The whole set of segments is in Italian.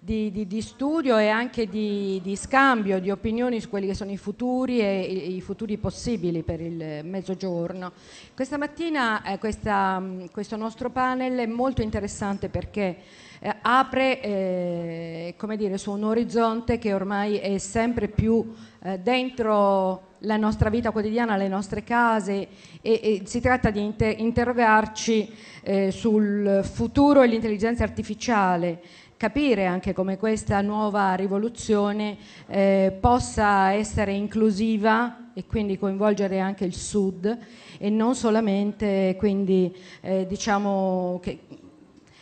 di, di, di, studio e anche di, di, scambio di opinioni su quelli che sono i futuri e i, i futuri possibili per il mezzogiorno. Questa mattina eh, questa, mm, questo nostro panel è molto interessante perché eh, apre eh, dire, su un orizzonte che ormai è sempre più eh, dentro la nostra vita quotidiana, le nostre case e, e si tratta di inter interrogarci eh, sul futuro e l'intelligenza artificiale capire anche come questa nuova rivoluzione eh, possa essere inclusiva e quindi coinvolgere anche il Sud e non solamente quindi eh, diciamo che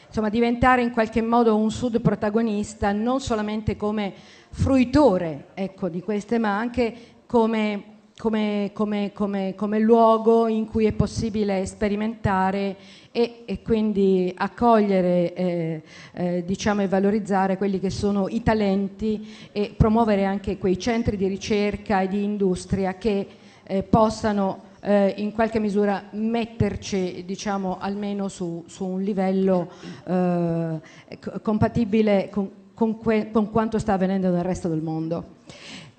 insomma, diventare in qualche modo un Sud protagonista non solamente come fruitore ecco, di queste ma anche come come, come, come, come, luogo in cui è possibile sperimentare e quindi accogliere eh, eh, diciamo, e valorizzare quelli che sono i talenti e promuovere anche quei centri di ricerca e di industria che eh, possano in qualche misura metterci diciamo, almeno su un livello compatibile con quanto sta avvenendo nel resto del mondo.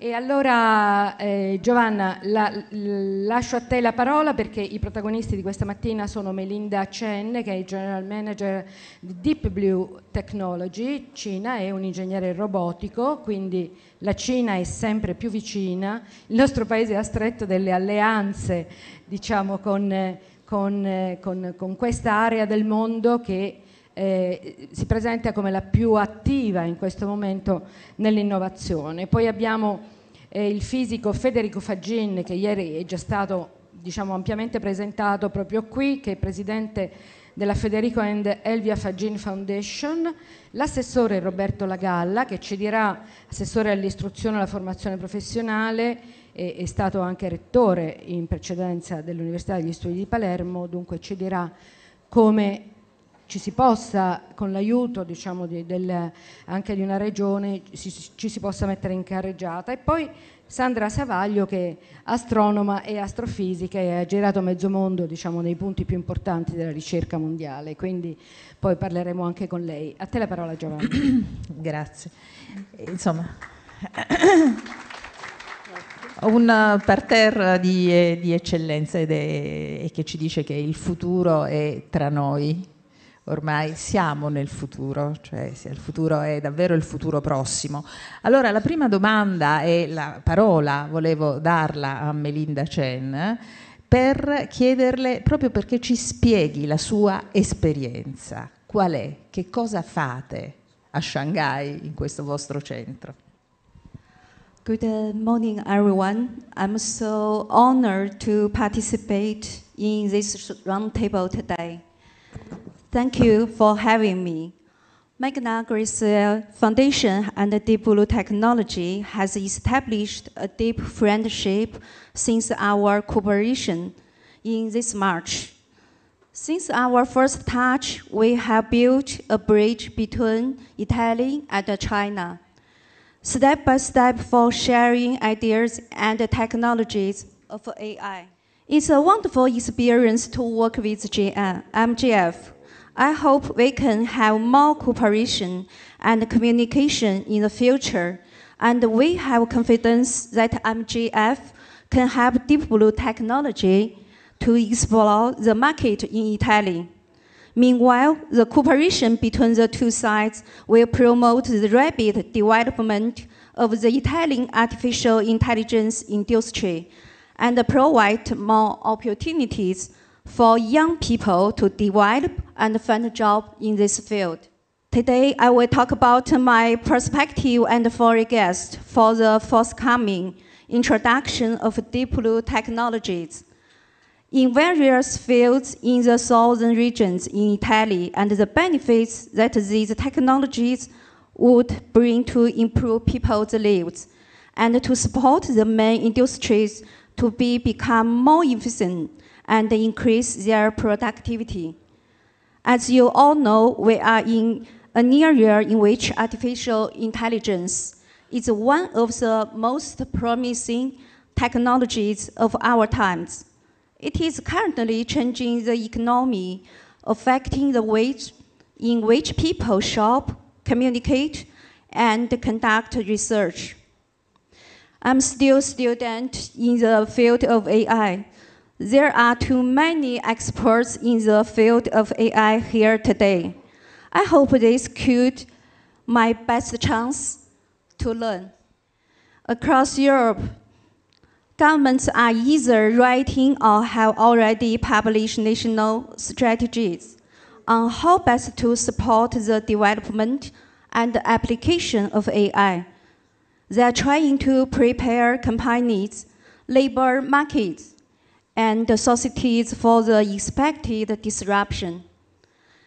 E allora eh, Giovanna, la, lascio a te la parola perché i protagonisti di questa mattina sono Melinda Chen, che è il General Manager di Deep Blue Technology Cina, è un ingegnere robotico, quindi la Cina è sempre più vicina, il nostro paese ha stretto delle alleanze diciamo, con, con, con, con questa area del mondo che eh, si presenta come la più attiva in questo momento nell'innovazione. Poi abbiamo eh, il fisico Federico Fagin che ieri è già stato diciamo, ampiamente presentato proprio qui, che è presidente della Federico and Elvia Fagin Foundation, l'assessore Roberto Lagalla che ci dirà, assessore all'istruzione e alla formazione professionale, e, è stato anche rettore in precedenza dell'Università degli Studi di Palermo, dunque ci dirà come ci si possa, con l'aiuto diciamo, di, del, anche di una regione, ci, ci, si possa mettere in carreggiata. E poi Sandra Savaglio che è astronoma e astrofisica e ha girato mezzo mondo diciamo, nei punti più importanti della ricerca mondiale, quindi poi parleremo anche con lei. A te la parola Giovanni. Grazie. Insomma... un parterre di, eh, di eccellenza e che ci dice che il futuro è tra noi, ormai siamo nel futuro, cioè il futuro è davvero il futuro prossimo. Allora la prima domanda e la parola volevo darla a Melinda Chen per chiederle proprio perché ci spieghi la sua esperienza, qual è, che cosa fate a Shanghai in questo vostro centro. Good uh, morning, everyone. I'm so honored to participate in this roundtable today. Thank you for having me. Magna Gracia Foundation and Deep Blue Technology has established a deep friendship since our cooperation in this March. Since our first touch, we have built a bridge between Italy and China. Step by step for sharing ideas and technologies of AI. It's a wonderful experience to work with GM, MGF I hope we can have more cooperation and communication in the future, and we have confidence that MGF can help Deep Blue technology to explore the market in Italy. Meanwhile, the cooperation between the two sides will promote the rapid development of the Italian artificial intelligence industry and provide more opportunities for young people to develop and find a job in this field. Today, I will talk about my perspective and foreign guest for the forthcoming introduction of deep blue technologies. In various fields in the southern regions in Italy and the benefits that these technologies would bring to improve people's lives and to support the main industries to be become more efficient and increase their productivity. As you all know, we are in an area in which artificial intelligence is one of the most promising technologies of our times. It is currently changing the economy, affecting the ways in which people shop, communicate, and conduct research. I'm still a student in the field of AI, there are too many experts in the field of AI here today. I hope this could my best chance to learn. Across Europe, governments are either writing or have already published national strategies on how best to support the development and application of AI. They are trying to prepare companies, labor markets, and the societies for the expected disruption.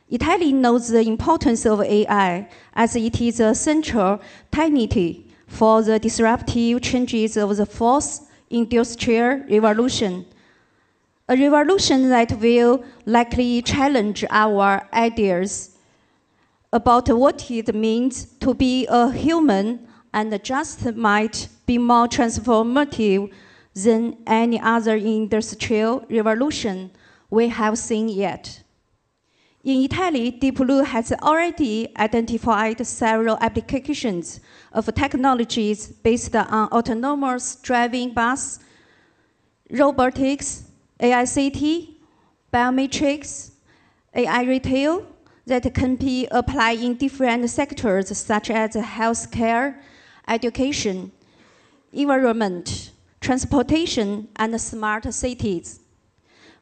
Italy knows the importance of AI as it is a central tenant for the disruptive changes of the fourth industrial revolution. A revolution that will likely challenge our ideas about what it means to be a human and just might be more transformative than any other industrial revolution we have seen yet. In Italy, Deep Blue has already identified several applications of technologies based on autonomous driving bus, robotics, AICT, biometrics, AI retail that can be applied in different sectors such as healthcare, education, environment, transportation, and smart cities,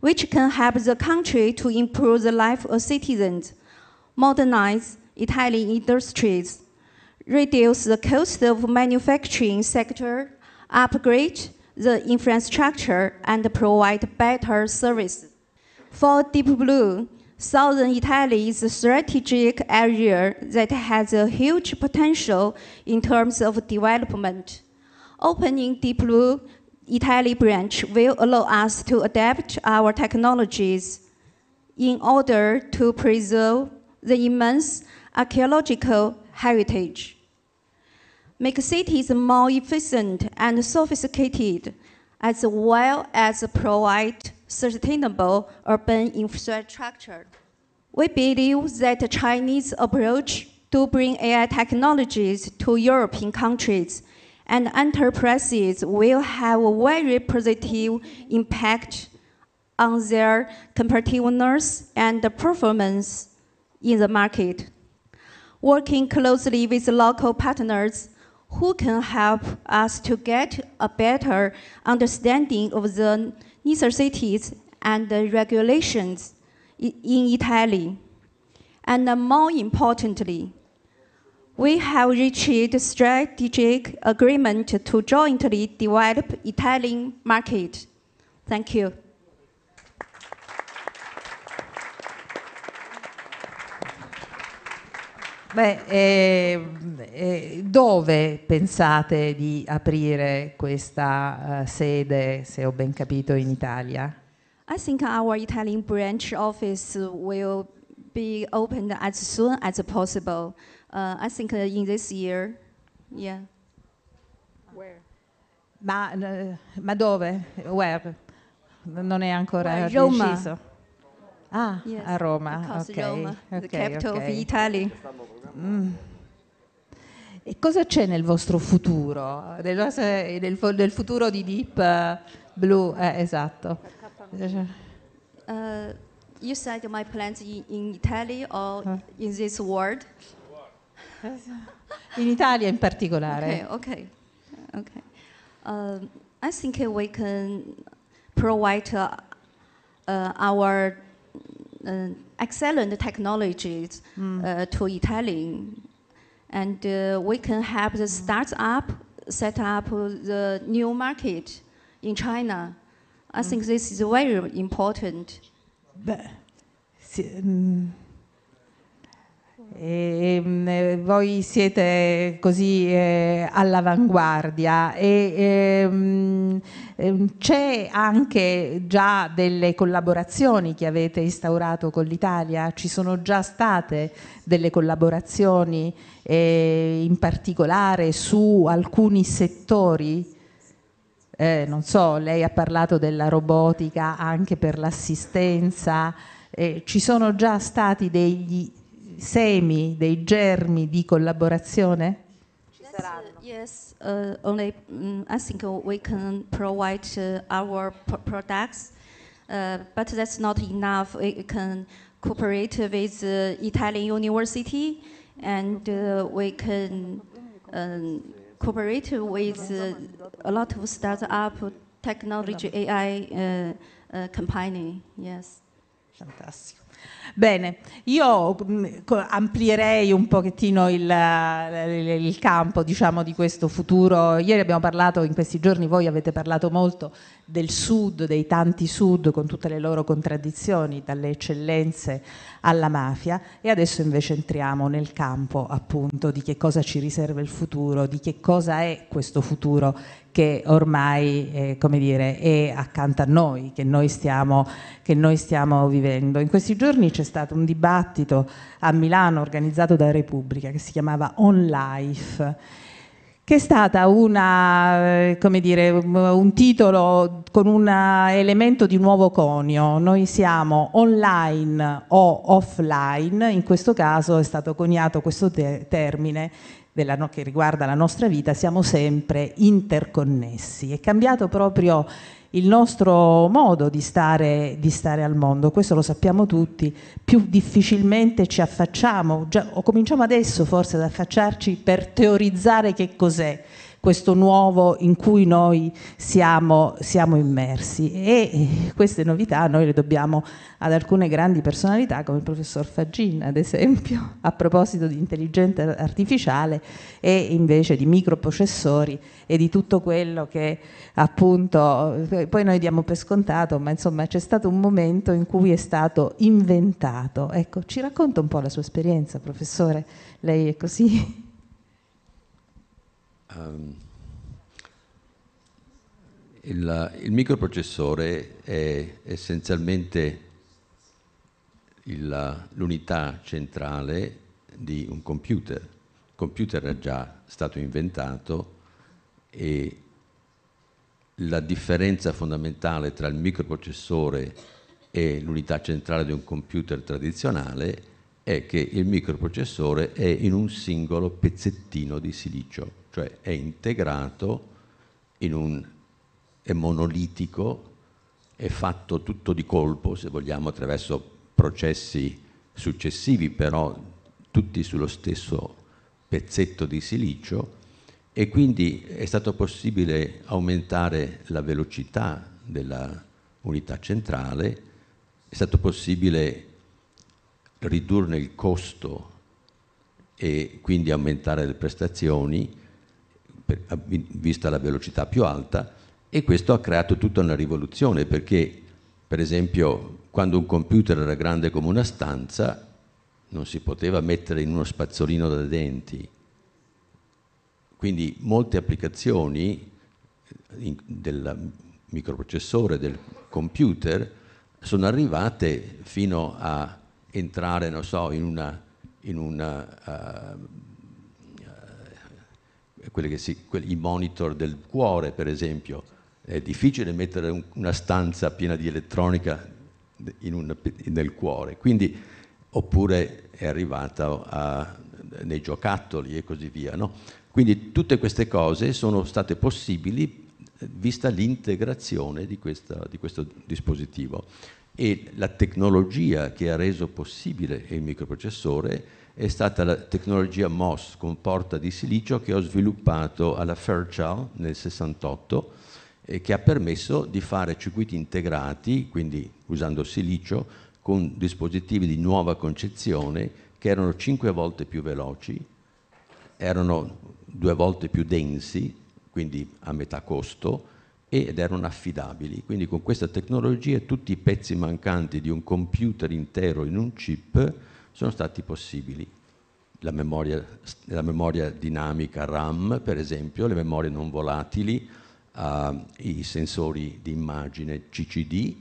which can help the country to improve the life of citizens, modernize Italian industries, reduce the cost of manufacturing sector, upgrade the infrastructure, and provide better services. For Deep Blue, Southern Italy is a strategic area that has a huge potential in terms of development. Opening Deep Blue Italy branch will allow us to adapt our technologies in order to preserve the immense archaeological heritage. Make cities more efficient and sophisticated, as well as provide sustainable urban infrastructure. We believe that the Chinese approach to bring AI technologies to European countries and enterprises will have a very positive impact on their competitiveness and performance in the market. Working closely with local partners who can help us to get a better understanding of the necessities and the regulations in Italy. And more importantly, we have reached strategic agreement to jointly develop Italian market. Thank you. Beh, eh, eh, dove pensate di aprire questa uh, sede, se ho ben capito, in Italia? I think our Italian branch office will be opened as soon as possible. Uh, I think uh, in this year, yeah. Where? Ma, ma, dove? Where? Non è ancora Where? Roma. deciso. Ah, yes, a Roma. Because okay. Roma, okay, the capital okay. of Italy. Mm. E cosa c'è nel vostro futuro? Nel, nel, nel futuro di Deep uh, Blue? Eh, esatto. Uh, you said my plans in, in Italy or eh. in this world? in Italia in particolare. Okay, okay, okay. Uh, I think we can provide uh, uh, our uh, excellent technologies mm. to Italian, and uh, we can help the hmm. startup set up the new market in China. I mm. think this is very important. Mm, E, e, ehm, voi siete così eh, all'avanguardia e ehm, ehm, c'è anche già delle collaborazioni che avete instaurato con l'Italia, ci sono già state delle collaborazioni eh, in particolare su alcuni settori? Eh, non so, lei ha parlato della robotica anche per l'assistenza, eh, ci sono già stati degli semi, dei germi di collaborazione? yes, uh, only um, I think we can provide uh, our products, uh, but that's not enough. We can cooperate with uh, Italian university, and uh, we can um, cooperate with uh, a lot of startup technology AI uh, uh, company. Yes. Fantastic. Bene, io mm, amplierei un pochettino il, il campo diciamo, di questo futuro. Ieri abbiamo parlato, in questi giorni voi avete parlato molto del sud, dei tanti sud con tutte le loro contraddizioni, dalle eccellenze alla mafia e adesso invece entriamo nel campo appunto di che cosa ci riserva il futuro, di che cosa è questo futuro che ormai eh, dire, è accanto a noi, che noi stiamo, che noi stiamo vivendo. In questi giorni c'è stato un dibattito a Milano organizzato da Repubblica che si chiamava On Life che è stata una, eh, dire, un titolo con un elemento di nuovo conio. Noi siamo online o offline, in questo caso è stato coniato questo te termine della, che riguarda la nostra vita, siamo sempre interconnessi. È cambiato proprio il nostro modo di stare, di stare, al mondo, questo lo sappiamo tutti, più difficilmente ci affacciamo, già, o cominciamo adesso forse ad affacciarci per teorizzare che cos'è questo nuovo in cui noi siamo, siamo immersi e queste novità noi le dobbiamo ad alcune grandi personalità come il professor Faggin ad esempio a proposito di intelligenza artificiale e invece di microprocessori e di tutto quello che appunto poi noi diamo per scontato ma insomma c'è stato un momento in cui è stato inventato ecco ci racconta un po' la sua esperienza professore lei è così Um, il, il, microprocessore è essenzialmente l'unità centrale di un computer. Il computer è già stato inventato e la differenza fondamentale tra il microprocessore e l'unità centrale di un computer tradizionale è che il microprocessore è in un singolo pezzettino di silicio cioè è integrato in un, è monolitico, è fatto tutto di colpo, se vogliamo, attraverso processi successivi, però tutti sullo stesso pezzetto di silicio e quindi è stato possibile aumentare la velocità della unità centrale, è stato possibile ridurne il costo e quindi aumentare le prestazioni per, eh, vista la velocità più alta e questo ha creato tutta una rivoluzione perché per esempio quando un computer era grande come una stanza non si poteva mettere in uno spazzolino da denti quindi molte applicazioni eh, del microprocessore del computer sono arrivate fino a entrare non so, in una, in una uh, si, quelli, i monitor del cuore, per esempio. È difficile mettere un, una stanza piena di elettronica un, nel cuore. Quindi, oppure è arrivata a, nei giocattoli e così via. No? Quindi tutte queste cose sono state possibili eh, vista l'integrazione di, questa, di questo dispositivo e la tecnologia che ha reso possibile il microprocessore è stata la tecnologia MOS con porta di silicio che ho sviluppato alla Fairchild nel 68 e che ha permesso di fare circuiti integrati, quindi usando silicio, con dispositivi di nuova concezione che erano 5 volte più veloci, erano due volte più densi, quindi a metà costo, ed erano affidabili. Quindi con questa tecnologia tutti i pezzi mancanti di un computer intero in un chip sono stati possibili. La memoria, la memoria dinamica RAM, per esempio, le memorie non volatili, eh, i sensori di immagine CCD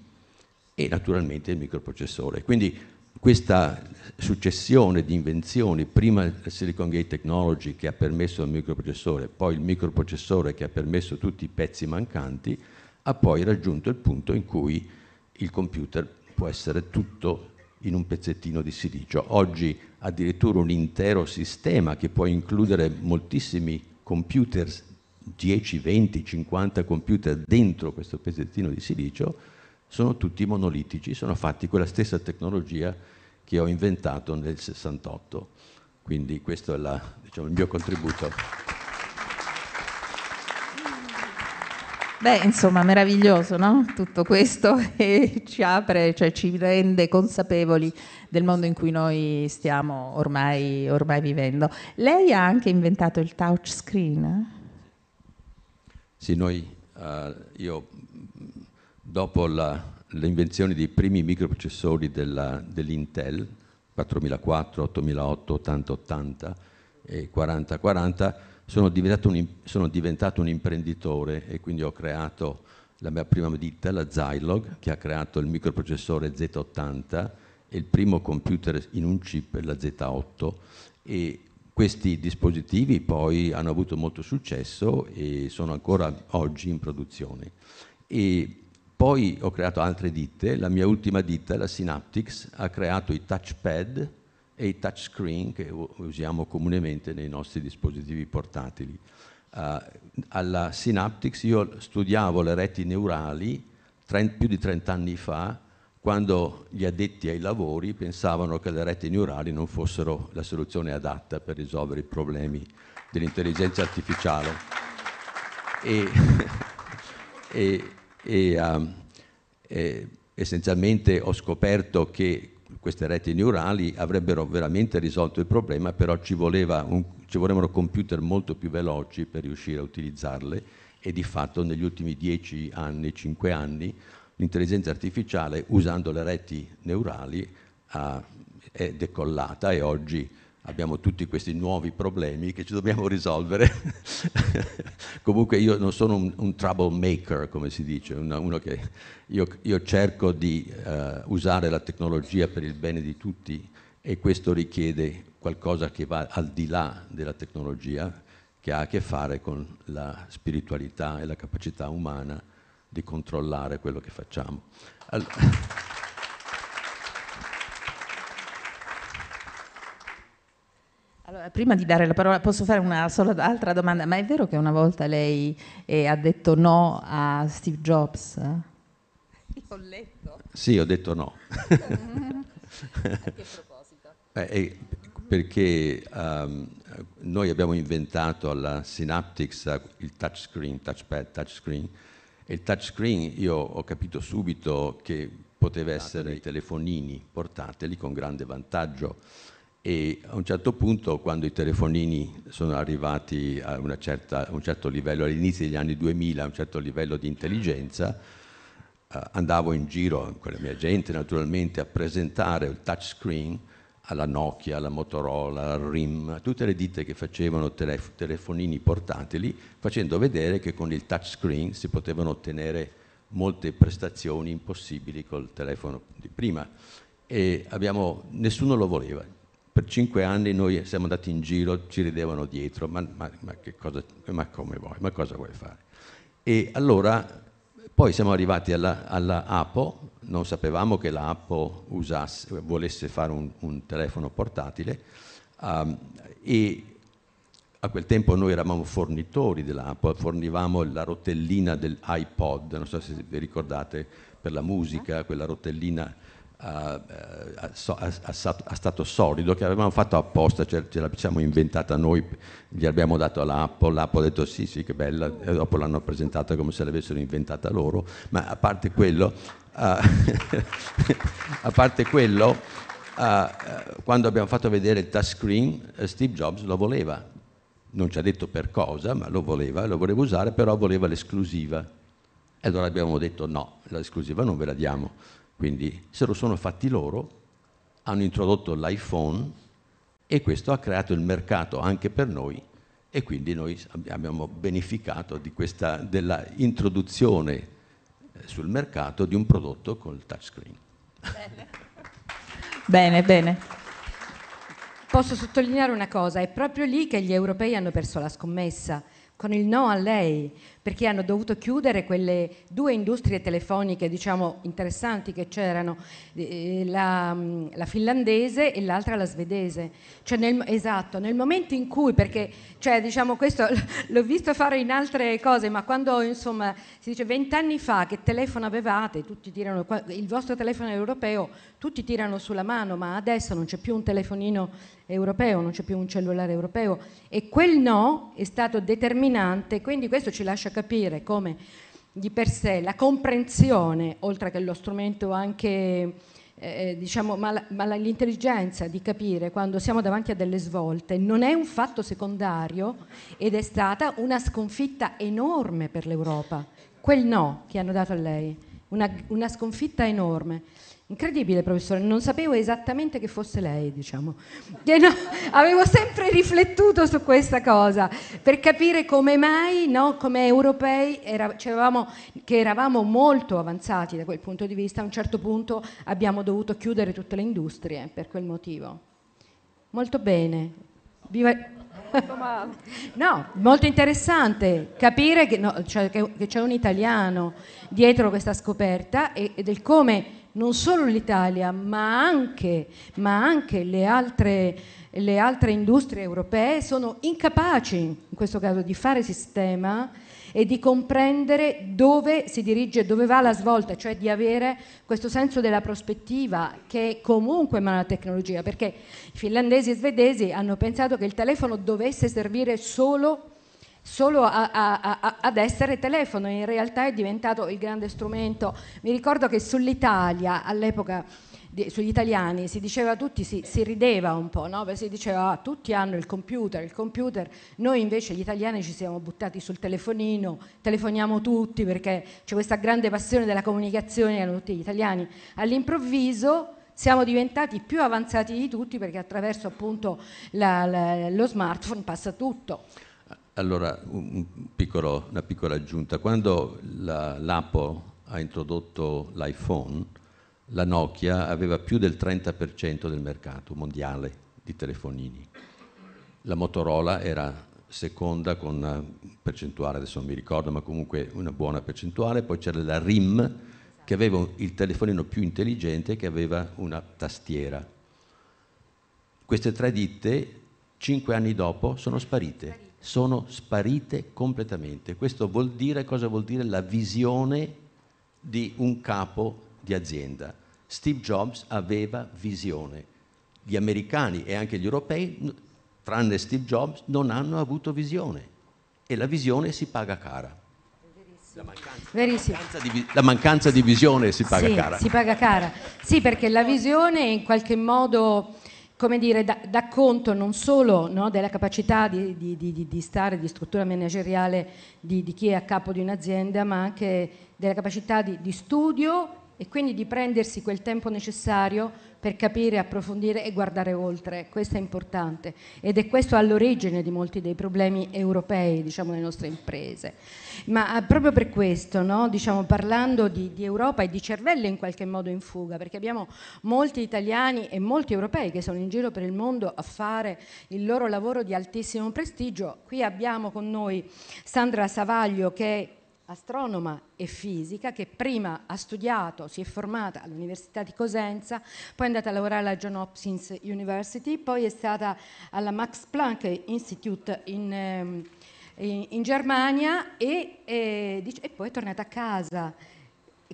e naturalmente il microprocessore. Quindi questa successione di invenzioni (prima la Silicon Gate Technology, che ha permesso il microprocessore, poi il microprocessore, che ha permesso tutti i pezzi mancanti) ha poi raggiunto il punto in cui il computer può essere tutto in un pezzettino di silicio. Oggi addirittura un intero sistema che può includere moltissimi computer, 10, 20, 50 computer dentro questo pezzettino di silicio, sono tutti monolitici, sono fatti con la stessa tecnologia che ho inventato nel 68. Quindi questo è la, diciamo, il mio contributo. Beh, insomma, meraviglioso, no? Tutto questo e ci apre, cioè ci rende consapevoli del mondo in cui noi stiamo ormai, ormai vivendo. Lei ha anche inventato il touchscreen? Sì, noi, uh, io dopo l'invenzione dei primi microprocessori della, dell'Intel 4004, 8008, 8080 e 4040, sono diventato, un, sono diventato un imprenditore e quindi ho creato la mia prima ditta, la Zilog, che ha creato il microprocessore Z80 e il primo computer in un chip, la Z8, e questi dispositivi poi hanno avuto molto successo e sono ancora oggi in produzione. E poi ho creato altre ditte, la mia ultima ditta, la Synaptics, ha creato i touchpad e i touchscreen che usiamo comunemente nei nostri dispositivi portatili. Uh, alla Synaptics io studiavo le reti neurali trent, più di 30 anni fa quando gli addetti ai lavori pensavano che le reti neurali non fossero la soluzione adatta per risolvere i problemi dell'intelligenza artificiale. E, e, e, um, e essenzialmente ho scoperto che queste reti neurali avrebbero veramente risolto il problema, però ci, un, ci, volevano computer molto più veloci per riuscire a utilizzarle e di fatto negli ultimi 10 anni, 5 anni, l'intelligenza artificiale usando le reti neurali ha, è decollata e oggi abbiamo tutti questi nuovi problemi che ci dobbiamo risolvere. Comunque io non sono un, un troublemaker, come si dice, uno, uno che io, io, cerco di uh, usare la tecnologia per il bene di tutti e questo richiede qualcosa che va al di là della tecnologia, che ha a che fare con la spiritualità e la capacità umana di controllare quello che facciamo. Allora. Allora, prima di dare la parola, posso fare una sola altra domanda? Ma è vero che una volta lei eh, ha detto no a Steve Jobs? Ho letto. Sì, ho detto no. a che proposito? Eh, eh perché um, noi abbiamo inventato alla Synaptics il touchscreen, touchpad, touchscreen, e il touchscreen io ho capito subito che poteva essere i telefonini portateli con grande vantaggio e a un certo punto quando i telefonini sono arrivati a, certa, un certo livello, all'inizio degli anni 2000, a un certo livello di intelligenza, eh, andavo in giro con la mia gente naturalmente a presentare il touchscreen alla Nokia, alla Motorola, al RIM, a tutte le ditte che facevano telef- telefonini portatili, facendo vedere che con il touchscreen si potevano ottenere molte prestazioni impossibili col telefono di prima e abbiamo, nessuno lo voleva, per cinque anni noi siamo andati in giro, ci ridevano dietro, ma, ma, ma, cosa, ma come vuoi, ma cosa vuoi fare? E allora poi siamo arrivati alla, alla APO, non sapevamo che la APO usasse, volesse fare un, un telefono portatile um, e a quel tempo noi eravamo fornitori dell'Apple, fornivamo la rotellina dell'iPod, non so se vi ricordate, per la musica, quella rotellina eh, a, stato solido che avevamo fatto apposta, cioè ce la inventata noi, gli abbiamo dato l'Apple, l'Apple ha detto sì sì che bella e dopo l'hanno presentata come se l'avessero inventata loro, ma a parte quello, a parte quello uh, quando abbiamo fatto vedere il touchscreen eh, Steve Jobs lo voleva, non ci ha detto per cosa, ma lo voleva, lo voleva usare, però voleva l'esclusiva. E allora abbiamo detto no, l'esclusiva non ve la diamo quindi se lo sono fatti loro, hanno introdotto l'iPhone e questo ha creato il mercato anche per noi e quindi noi abbiamo beneficato questa, della introduzione eh, sul mercato di un prodotto con il touchscreen. Bene. bene, bene. Posso sottolineare una cosa, è proprio lì che gli europei hanno perso la scommessa, con il no a lei, perché hanno dovuto chiudere quelle due industrie telefoniche diciamo, interessanti che c'erano, eh, la, mm, la, finlandese e l'altra la svedese. Cioè nel, esatto, nel momento in cui, perché cioè, diciamo, questo l'ho visto fare in altre cose, ma quando insomma, si dice vent'anni fa che telefono avevate, tutti tirano, il vostro telefono europeo, tutti tirano sulla mano, ma adesso non c'è più un telefonino europeo, non c'è più un cellulare europeo e quel no è stato determinante, quindi questo ci lascia capire capire come di per sé la comprensione, oltre che lo strumento anche, eh, eh diciamo, ma, ma l'intelligenza di capire quando siamo davanti a delle svolte non è un fatto secondario ed è stata una sconfitta enorme per l'Europa. Quel no che hanno dato a lei, una, una sconfitta enorme. Incredibile, professore, non sapevo esattamente che fosse lei, diciamo. No, avevo sempre riflettuto su questa cosa per capire come mai, no, come europei, era, cioè, eravamo, che eravamo molto avanzati da quel punto di vista, a un certo punto abbiamo dovuto chiudere tutte le industrie per quel motivo. Molto bene. Viva... no, molto interessante capire che, no, cioè, che, che c'è un italiano dietro questa scoperta e, e del come non solo l'Italia, ma anche, ma anche le, altre, le, altre, industrie europee sono incapaci, in questo caso, di fare sistema e di comprendere dove si dirige, dove va la svolta, cioè di avere questo senso della prospettiva che comunque emana la tecnologia, perché i finlandesi e i svedesi hanno pensato che il telefono dovesse servire solo solo a, a, a, ad essere telefono, in realtà è diventato il grande strumento. Mi ricordo che sull'Italia all'epoca sugli italiani si diceva tutti, si, si rideva un po', no? si diceva ah, tutti hanno il computer, il computer, noi invece gli italiani ci siamo buttati sul telefonino, telefoniamo tutti perché c'è questa grande passione della comunicazione, hanno tutti gli italiani. All'improvviso siamo diventati più avanzati di tutti perché attraverso appunto la, la, lo smartphone passa tutto. Allora, un piccolo, una piccola aggiunta. Quando l'Apple la, ha introdotto l'iPhone, la Nokia aveva più del 30% del mercato mondiale di telefonini. La Motorola era seconda con una percentuale, adesso non mi ricordo, ma comunque una buona percentuale. Poi c'era la RIM che aveva il telefonino più intelligente che aveva una tastiera. Queste tre ditte, cinque anni dopo, sono sparite sono sparite completamente. Questo vuol dire cosa vuol dire la visione di un capo di azienda. Steve Jobs aveva visione. Gli americani e anche gli europei, tranne Steve Jobs, non hanno avuto visione e la visione si paga cara. La mancanza, la, mancanza di, la mancanza, di, visione si paga sì, cara. Si paga cara. Sì, perché la visione in qualche modo come dire, dà conto non solo della capacità di stare, di struttura manageriale di chi è a capo di un'azienda, ma anche della capacità di studio e quindi di prendersi quel tempo necessario per capire, approfondire e guardare oltre. Questo è importante ed è questo all'origine di molti dei problemi europei, diciamo, delle nostre imprese. Ma eh, proprio per questo, no? diciamo, parlando di, di, Europa e di cervelli in qualche modo in fuga, perché abbiamo molti italiani e molti europei che sono in giro per il mondo a fare il loro lavoro di altissimo prestigio, qui abbiamo con noi Sandra Savaglio che è astronoma e fisica che prima ha studiato, si è formata all'Università di Cosenza, poi è andata a lavorare alla John Hopkins University, poi è stata alla Max Planck Institute in, ehm, in, in Germania e, e, e poi è tornata a casa.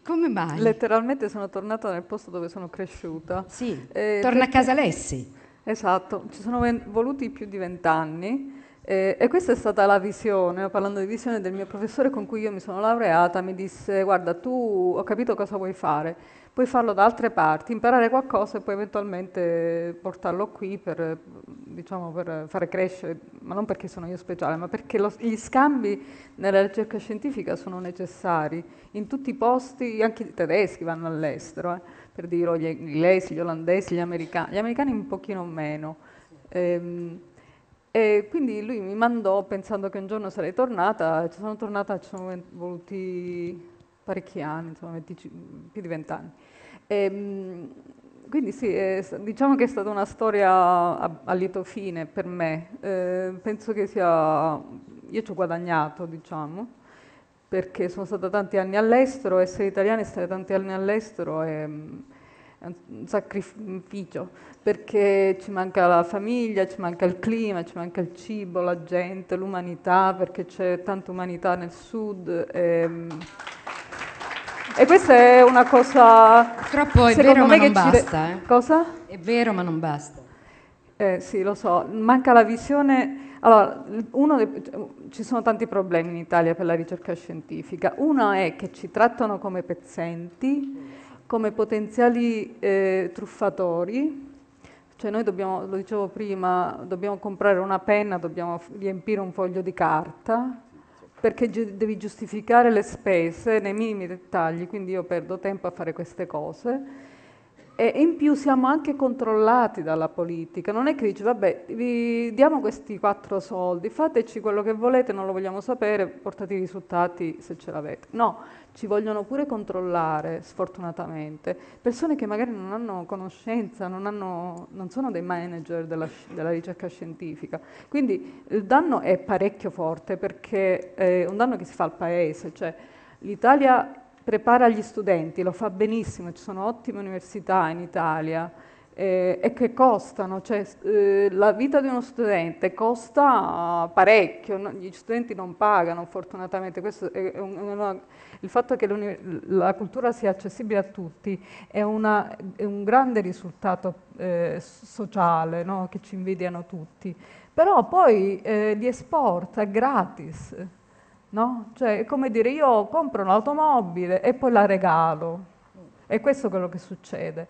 Come mai? Letteralmente sono tornata nel posto dove sono cresciuta. Sì, eh, torna perché... a casa Lessi. Esatto, ci sono voluti più di vent'anni eh, e questa è stata la visione, parlando di visione, del mio professore con cui io mi sono laureata, mi disse guarda tu ho capito cosa vuoi fare, puoi farlo da altre parti, imparare qualcosa e poi eventualmente portarlo qui per, diciamo, per fare crescere, ma non perché sono io speciale, ma perché lo, gli scambi nella ricerca scientifica sono necessari in tutti i posti, anche i tedeschi vanno all'estero, eh, per dire gli inglesi, gli olandesi, gli americani, gli americani un pochino meno. Eh, e quindi lui mi mandò pensando che un giorno sarei tornata, ci sono tornata, ci sono voluti parecchi anni, insomma 20, più di vent'anni. Ehm, quindi sì, diciamo che è stata una storia a, lieto fine per me, ehm, penso che sia, io ci ho guadagnato diciamo, perché sono stata tanti anni all'estero, essere italiana e stare tanti anni all'estero è, un sacrificio, perché ci manca la famiglia, ci manca il clima, ci manca il cibo, la gente, l'umanità, perché c'è tanta umanità nel sud. E, ehm, e questa è una cosa... Purtroppo è vero ma non basta. Re... Eh. Cosa? È vero ma non basta. Eh, sì, lo so, manca la visione... Allora, dei, cioè, ci sono tanti problemi in Italia per la ricerca scientifica. Uno è che ci trattano come pezzenti come potenziali eh, truffatori, cioè noi dobbiamo, lo dicevo prima, dobbiamo comprare una penna, dobbiamo riempire un foglio di carta, perché gi- devi giustificare le spese nei minimi dettagli, quindi io perdo tempo a fare queste cose. E in più siamo anche controllati dalla politica, non è che dici vabbè vi diamo questi quattro soldi, fateci quello che volete, non lo vogliamo sapere, portate i risultati se ce l'avete. No, ci vogliono pure controllare, sfortunatamente, persone che magari non hanno conoscenza, non, hanno, non sono dei manager della, della, ricerca scientifica. Quindi il danno è parecchio forte perché è eh, un danno che si fa al paese, cioè l'Italia prepara gli studenti, lo fa benissimo, ci sono ottime università in Italia, eh, e che costano, cioè, eh, la vita di uno studente costa parecchio, no? gli studenti non pagano fortunatamente, una, il fatto che la cultura sia accessibile a tutti è, una, è un grande risultato eh, sociale no? che ci invidiano tutti, però poi eh, li esporta gratis. No? Cioè, è come dire, io compro un'automobile e poi la regalo. È questo quello che succede.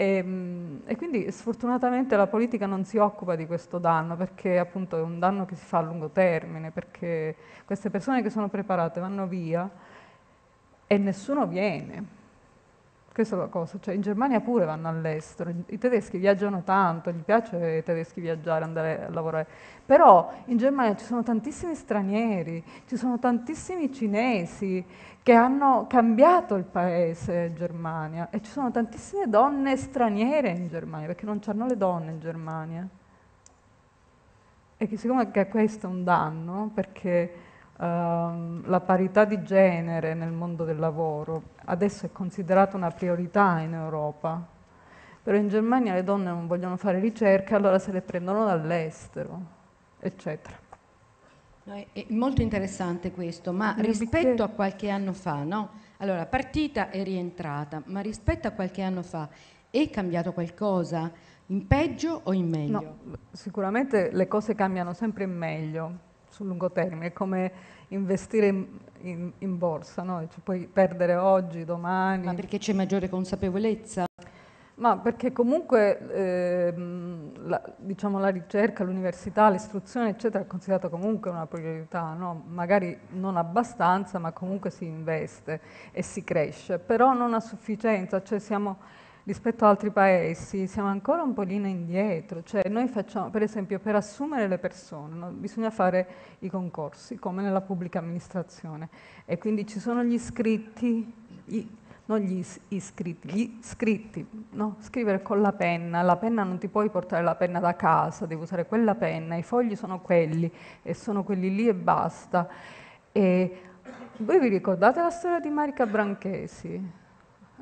E, ehm, e, quindi sfortunatamente la politica non si occupa di questo danno perché appunto è un danno che si fa a lungo termine, perché queste persone che sono preparate vanno via e nessuno viene. Questa è la cosa, cioè in Germania pure vanno all'estero, i tedeschi viaggiano tanto, gli piace ai tedeschi viaggiare, andare a lavorare, però in Germania ci sono tantissimi stranieri, ci sono tantissimi cinesi che hanno cambiato il paese Germania e ci sono tantissime donne straniere in Germania, perché non c'hanno le donne in Germania. E che siccome che questo è un danno, perché Ehm, la parità di genere nel mondo del lavoro adesso è considerata una priorità in Europa, però in Germania le donne non vogliono fare ricerca, allora se le prendono dall'estero, eccetera. È molto interessante questo, ma rispetto a qualche anno fa, no? Allora, partita e rientrata, ma rispetto a qualche anno fa è cambiato qualcosa in peggio o in meglio? No, sicuramente le cose cambiano sempre in meglio, sul lungo termine, è come investire in, in, in borsa, no? cioè, puoi perdere oggi, domani. Ma perché c'è maggiore consapevolezza? Ma perché comunque eh, la, diciamo, la, ricerca, l'università, l'istruzione, eccetera, è considerata comunque una priorità, no? magari non abbastanza, ma comunque si investe e si cresce, però non a sufficienza, cioè siamo rispetto ad altri paesi siamo ancora un pochino indietro, cioè noi facciamo, per esempio per assumere le persone no? bisogna fare i concorsi come nella pubblica amministrazione e quindi ci sono gli iscritti, gli, non gli iscritti, gli iscritti, no? scrivere con la penna, la penna non ti puoi portare la penna da casa, devi usare quella penna, i fogli sono quelli e sono quelli lì e basta. E voi vi ricordate la storia di Marica Branchesi?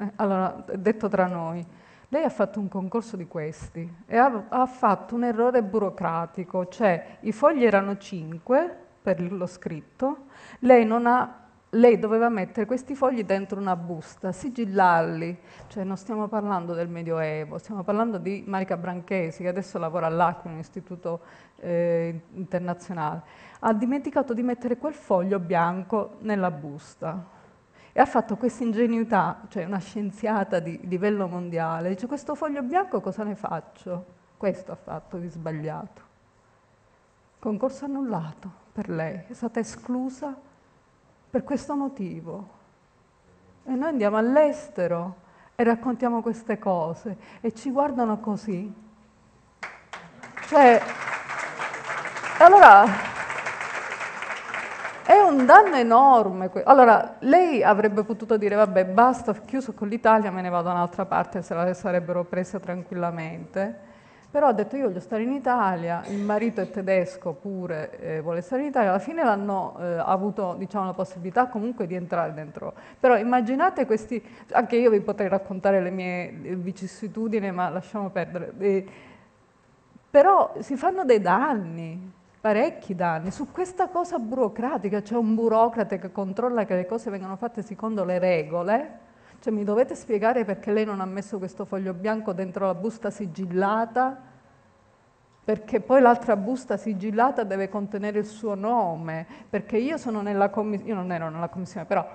Eh, allora, detto tra noi, lei ha fatto un concorso di questi e ha, ha fatto un errore burocratico, cioè i fogli erano 5 per lo scritto, lei non ha lei doveva mettere questi fogli dentro una busta, sigillarli, cioè non stiamo parlando del Medioevo, stiamo parlando di Marica Branchesi che adesso lavora all'ACU, un istituto eh, internazionale, ha dimenticato di mettere quel foglio bianco nella busta e ha fatto questa ingenuità, cioè una scienziata di livello mondiale, dice questo foglio bianco cosa ne faccio? Questo ha fatto di sbagliato. Concorso annullato per lei, è stata esclusa per questo motivo. E noi andiamo all'estero e raccontiamo queste cose e ci guardano così. Cioè, allora un danno enorme. Allora, lei avrebbe potuto dire, vabbè, basta, chiuso con l'Italia, me ne vado da un'altra parte, se la sarebbero presa tranquillamente. Però ha detto, io voglio stare in Italia, il marito è tedesco pure, eh, vuole stare in Italia. Alla fine l'hanno eh, avuto, diciamo, la possibilità comunque di entrare dentro. Però immaginate questi, anche io vi potrei raccontare le mie vicissitudini, ma lasciamo perdere. Eh, però si fanno dei danni, parecchi danni su questa cosa burocratica, c'è cioè un burocrate che controlla che le cose vengano fatte secondo le regole, cioè mi dovete spiegare perché lei non ha messo questo foglio bianco dentro la busta sigillata, perché poi l'altra busta sigillata deve contenere il suo nome, perché io sono nella commissione, io non ero nella commissione, però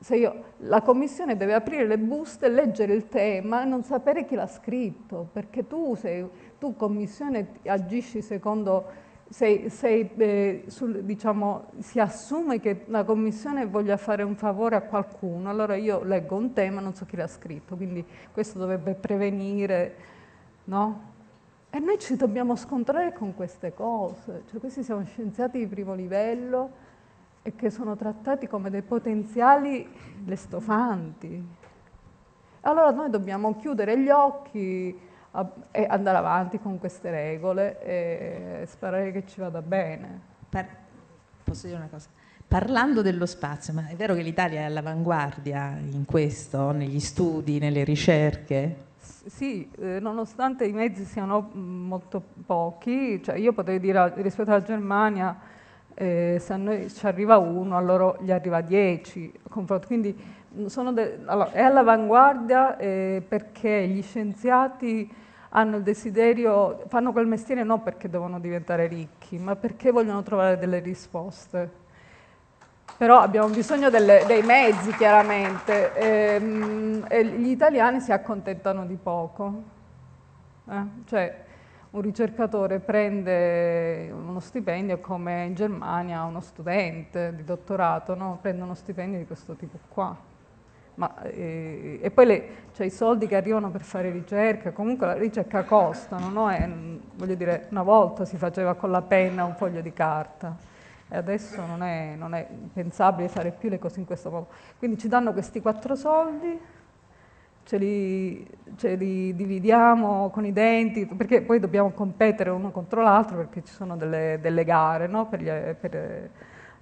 se io, la commissione deve aprire le buste, leggere il tema e non sapere chi l'ha scritto, perché tu, sei, tu commissione agisci secondo se, se eh, sul, diciamo, si assume che la Commissione voglia fare un favore a qualcuno, allora io leggo un tema non so chi l'ha scritto, quindi questo dovrebbe prevenire, no? E noi ci dobbiamo scontrare con queste cose, cioè questi siamo scienziati di primo livello e che sono trattati come dei potenziali lestofanti. Allora noi dobbiamo chiudere gli occhi, e andare avanti con queste regole e sperare che ci vada bene. Par- posso dire una cosa? Parlando dello spazio, ma è vero che l'Italia è all'avanguardia in questo, negli studi, nelle ricerche? sì, eh, nonostante i mezzi siano mm, molto pochi, cioè io potrei dire rispetto alla Germania, eh, se a noi ci arriva uno, a loro gli arriva dieci. Quindi mm, de- allora, è all'avanguardia eh, perché gli scienziati hanno il desiderio, fanno quel mestiere non perché devono diventare ricchi, ma perché vogliono trovare delle risposte. Però abbiamo bisogno delle, dei mezzi, chiaramente, e, ehm, e, gli italiani si accontentano di poco. Eh? Cioè, un ricercatore prende uno stipendio come in Germania uno studente di dottorato, no? prende uno stipendio di questo tipo qua. Ma, eh, e poi le, cioè, i soldi che arrivano per fare ricerca, comunque la ricerca costano, no? e, voglio dire, una volta si faceva con la penna un foglio di carta e adesso non è, non è pensabile fare più le cose in questo modo. Quindi ci danno questi quattro soldi, ce li, ce li dividiamo con i denti, perché poi dobbiamo competere uno contro l'altro perché ci sono delle, delle gare no? per, gli, per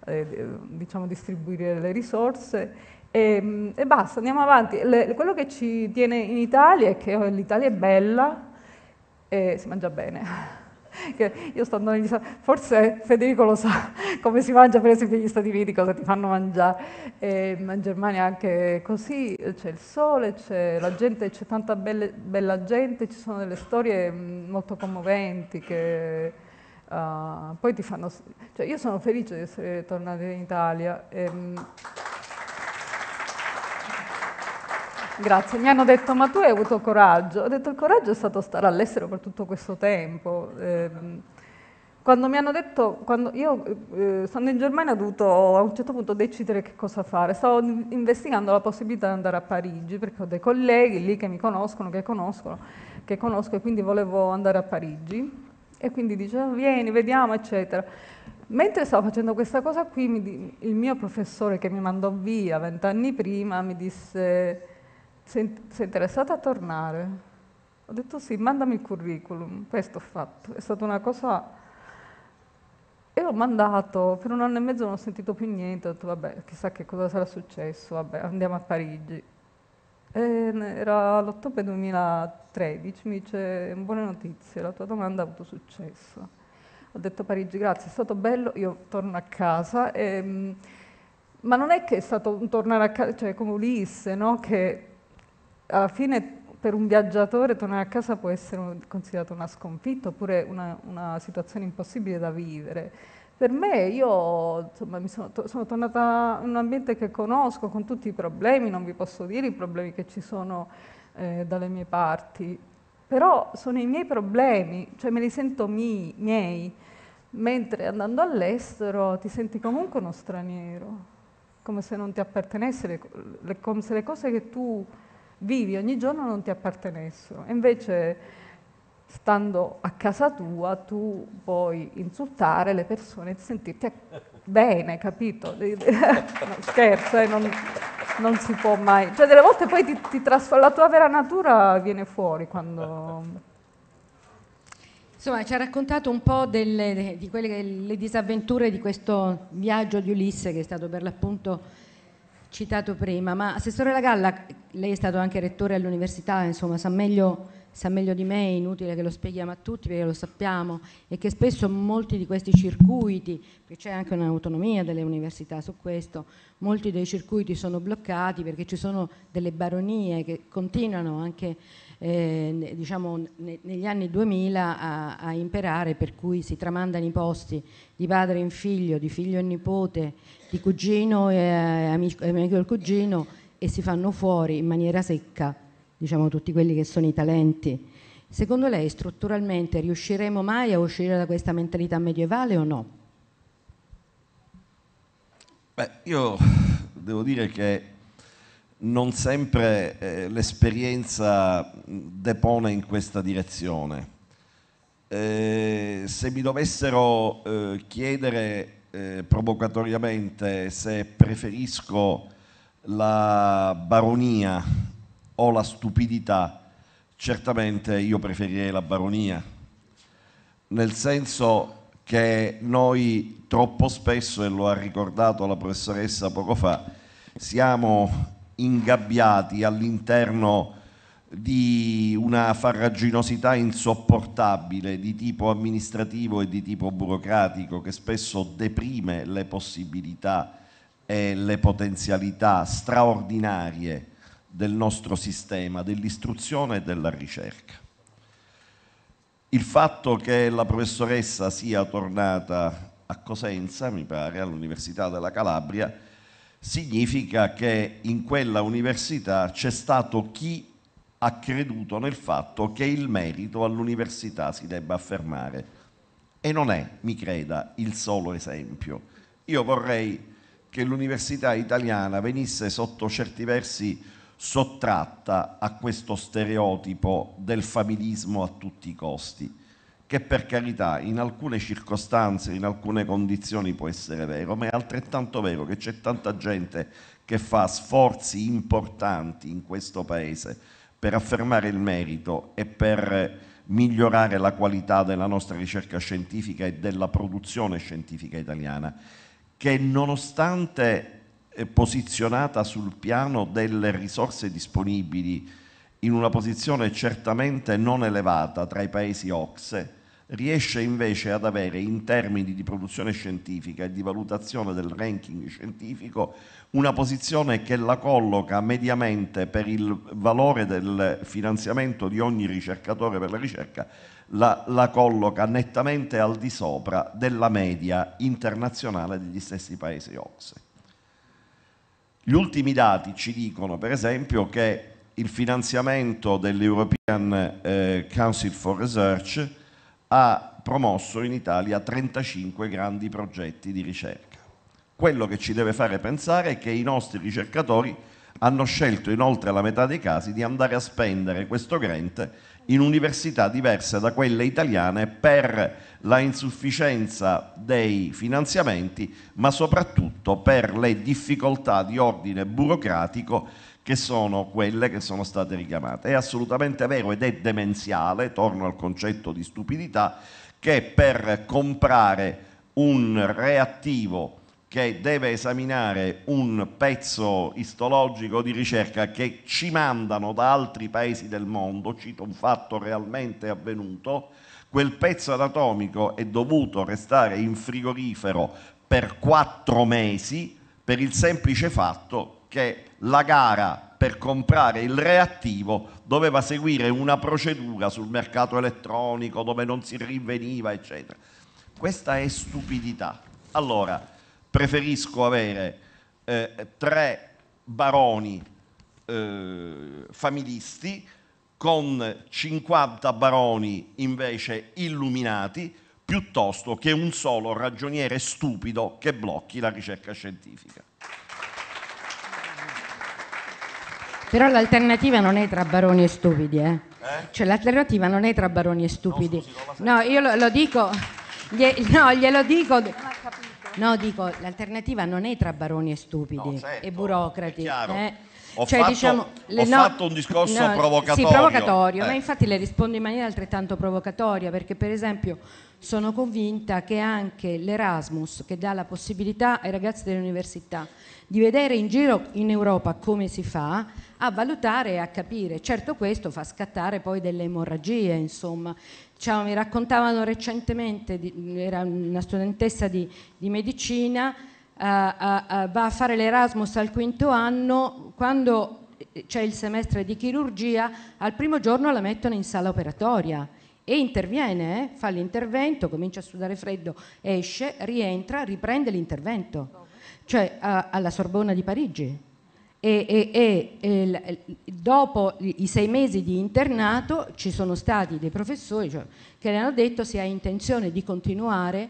eh, diciamo, distribuire le risorse e, ehm, e, basta, andiamo avanti. Le, quello che ci tiene in Italia è che oh, l'Italia è bella e si mangia bene. io sto andando negli Stati forse Federico lo sa come si mangia per esempio negli Stati Uniti, cosa ti fanno mangiare. Ehm, ma in Germania anche così, c'è il sole, c'è la gente, c'è tanta belle, bella gente, ci sono delle storie mm, molto commoventi che Uh, poi ti fanno... Cioè, io sono felice di essere tornata in Italia. E, ehm. Grazie, mi hanno detto ma tu hai avuto coraggio, ho detto il coraggio è stato stare all'estero per tutto questo tempo. Eh, quando mi hanno detto, quando io eh, sono in Germania ho dovuto a un certo punto decidere che cosa fare, stavo investigando la possibilità di andare a Parigi perché ho dei colleghi lì che mi conoscono, che conoscono, che conosco e quindi volevo andare a Parigi. E quindi dice, ah, vieni, vediamo, eccetera. Mentre stavo facendo questa cosa qui, di, il mio professore che mi mandò via vent'anni prima mi disse, sei, sei interessata a tornare? Ho detto sì, mandami il curriculum, questo ho fatto. È stata una cosa... E ho mandato, per un anno e mezzo non ho sentito più niente, ho detto vabbè, chissà che cosa sarà successo, vabbè, andiamo a Parigi. E era l'ottobre 2003 13 mi dice buone notizie, la tua domanda ha avuto successo. Ho detto Parigi grazie, è stato bello, io torno a casa. E, ehm, ma non è che è stato un tornare a casa, cioè come Ulisse, no? che alla fine per un viaggiatore tornare a casa può essere considerato una sconfitta oppure una, una situazione impossibile da vivere. Per me, io insomma, sono, to sono, tornata in un ambiente che conosco, con tutti i problemi, non vi posso dire i problemi che ci sono eh, dalle mie parti, però sono i miei problemi, cioè me li sento mi, miei, mentre andando all'estero ti senti comunque uno straniero, come se non ti appartenessero, come se le cose che tu vivi ogni giorno non ti appartenessero. invece stando a casa tua tu puoi insultare le persone e sentirti bene, capito? no, scherzo, eh, non non si può mai. Cioè, delle volte poi ti, ti trasforma, la tua vera natura viene fuori quando. Insomma, ci ha raccontato un po' delle, di quelle, le disavventure di questo viaggio di Ulisse che è stato per l'appunto citato prima. Ma Assessore La Galla, lei è stato anche rettore all'università, insomma, sa meglio sa meglio di me, è inutile che lo spieghiamo a tutti perché lo sappiamo, e che spesso molti di questi circuiti, perché c'è anche un'autonomia delle università su questo, molti dei circuiti sono bloccati perché ci sono delle baronie che continuano anche eh, diciamo, ne, negli anni 2000 a, a, imperare, per cui si tramandano i posti di padre in figlio, di figlio in nipote, di cugino e eh, amico, amico del cugino e si fanno fuori in maniera secca diciamo tutti quelli che sono i talenti. Secondo lei strutturalmente riusciremo mai a uscire da questa mentalità medievale o no? Beh, io devo dire che non sempre eh, l'esperienza depone in questa direzione. Eh, se mi dovessero eh, chiedere eh, provocatoriamente se preferisco la baronia o la stupidità, certamente io preferirei la baronia, nel senso che noi troppo spesso, e lo ha ricordato la professoressa poco fa, siamo ingabbiati all'interno di una farraginosità insopportabile di tipo amministrativo e di tipo burocratico che spesso deprime le possibilità e le potenzialità straordinarie del nostro sistema dell'istruzione e della ricerca. Il fatto che la professoressa sia tornata a Cosenza, mi pare, all'Università della Calabria, significa che in quella università c'è stato chi ha creduto nel fatto che il merito all'università si debba affermare. E non è, mi creda, il solo esempio. Io vorrei che l'università italiana venisse sotto certi versi sottratta a questo stereotipo del familismo a tutti i costi, che per carità in alcune circostanze, in alcune condizioni può essere vero, ma è altrettanto vero che c'è tanta gente che fa sforzi importanti in questo Paese per affermare il merito e per migliorare la qualità della nostra ricerca scientifica e della produzione scientifica italiana, che nonostante eh, posizionata sul piano delle risorse disponibili in una posizione certamente non elevata tra i paesi OXE, riesce invece ad avere in termini di produzione scientifica e di valutazione del ranking scientifico una posizione che la colloca mediamente per il valore del finanziamento di ogni ricercatore per la ricerca, la, la colloca nettamente al di sopra della media internazionale degli stessi paesi OXE. Gli ultimi dati ci dicono, per esempio, che il finanziamento dell'European eh, Council for Research ha promosso in Italia 35 grandi progetti di ricerca. Quello che ci deve fare pensare è che i nostri ricercatori hanno scelto inoltre la metà dei casi di andare a spendere questo grant in università diverse da quelle italiane per la insufficienza dei finanziamenti, ma soprattutto per le difficoltà di ordine burocratico che sono quelle che sono state richiamate. È assolutamente vero ed è demenziale, torno al concetto di stupidità, che per comprare un reattivo che deve esaminare un pezzo istologico di ricerca che ci mandano da altri paesi del mondo, cito un fatto realmente avvenuto, Quel pezzo anatomico è dovuto restare in frigorifero per quattro mesi per il semplice fatto che la gara per comprare il reattivo doveva seguire una procedura sul mercato elettronico dove non si rinveniva, eccetera. Questa è stupidità. Allora, preferisco avere eh, tre baroni eh, familisti con 50 baroni invece illuminati, piuttosto che un solo ragioniere stupido che blocchi la ricerca scientifica. Però l'alternativa non è tra baroni e stupidi, eh? Eh? Cioè l'alternativa non è tra baroni e stupidi. No, scusi, no io lo, lo dico, glie, no, glielo dico. No, dico, l'alternativa non è tra baroni e stupidi no, certo, e burocrati. È chiaro. eh? Ho, cioè, fatto, diciamo, le, ho no, fatto, un discorso no, provocatorio. Sì, provocatorio, eh. ma infatti le rispondo in maniera altrettanto provocatoria, perché per esempio sono convinta che anche l'Erasmus, che dà la possibilità ai ragazzi dell'università di vedere in giro in Europa come si fa, a valutare e a capire. Certo questo fa scattare poi delle emorragie, insomma. Cioè, mi raccontavano recentemente, di, era una studentessa di, di medicina, va a fare l'Erasmus al quinto anno, quando eh, c'è il semestre di chirurgia, al primo giorno la mettono in sala operatoria e interviene, eh? fa l'intervento, comincia a sudare freddo, esce, rientra, riprende l'intervento, cioè a, alla Sorbona di Parigi. E, e, e, dopo i sei mesi di internato ci sono stati dei professori cioè, che le hanno detto se hai intenzione di continuare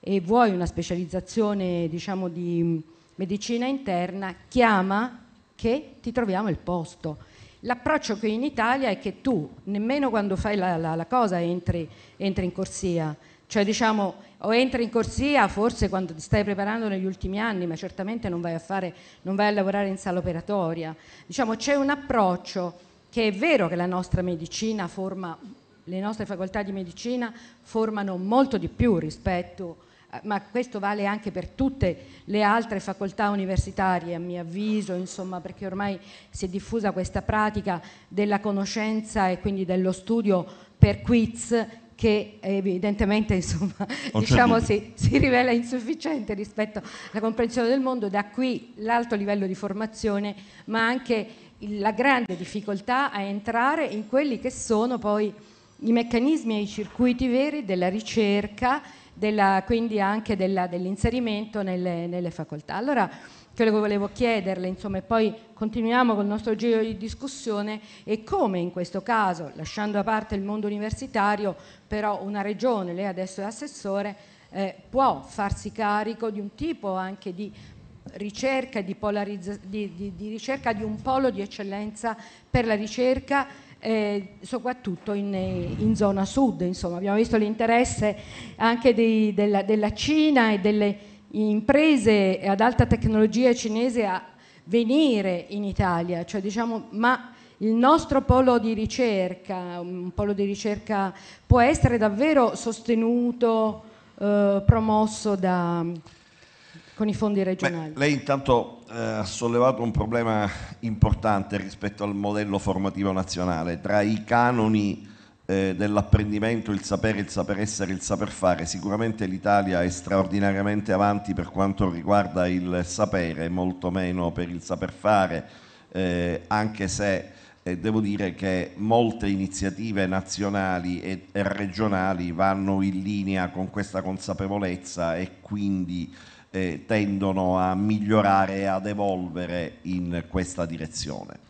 e vuoi una specializzazione diciamo, di medicina interna, chiama che ti troviamo il posto. L'approccio qui in Italia è che tu, nemmeno quando fai la, la, la cosa, entri, entri, in corsia. Cioè diciamo, o entri in corsia forse quando ti stai preparando negli ultimi anni, ma certamente non vai a, fare, non vai a lavorare in sala operatoria. Diciamo, c'è un approccio che è vero che la nostra medicina forma, le nostre facoltà di medicina formano molto di più rispetto a eh, ma questo vale anche per tutte le altre facoltà universitarie, a mio avviso, insomma, perché ormai si è diffusa questa pratica della conoscenza e quindi dello studio per quiz che evidentemente insomma, diciamo, si, si, rivela insufficiente rispetto alla comprensione del mondo, da qui l'alto livello di formazione, ma anche la grande difficoltà a entrare in quelli che sono poi i meccanismi e i circuiti veri della ricerca della, quindi anche dell'inserimento nelle, nelle, facoltà. Allora, quello che volevo chiederle, insomma, e poi continuiamo col nostro giro di discussione, è come in questo caso, lasciando a parte il mondo universitario, però una regione, lei adesso è assessore, eh, può farsi carico di un tipo anche di ricerca di, di, di, di ricerca di un polo di eccellenza per la ricerca eh, soprattutto in, in, zona sud. Insomma. Abbiamo visto l'interesse anche dei, della, della, Cina e delle imprese ad alta tecnologia cinese a venire in Italia, cioè, diciamo, ma il nostro polo di ricerca, un polo di ricerca può essere davvero sostenuto, eh, promosso da, con i fondi regionali. Beh, lei intanto eh, ha eh, sollevato un problema importante rispetto al modello formativo nazionale. Tra i canoni eh, dell'apprendimento, il sapere, il saper essere, il saper fare, sicuramente l'Italia è straordinariamente avanti per quanto riguarda il sapere, molto meno per il saper fare, eh, anche se eh, devo dire che molte iniziative nazionali e, regionali vanno in linea con questa consapevolezza e quindi eh, tendono a migliorare e ad evolvere in questa direzione.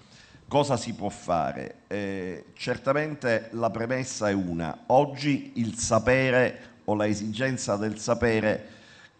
Cosa si può fare? Eh, certamente la premessa è una. Oggi il sapere o la esigenza del sapere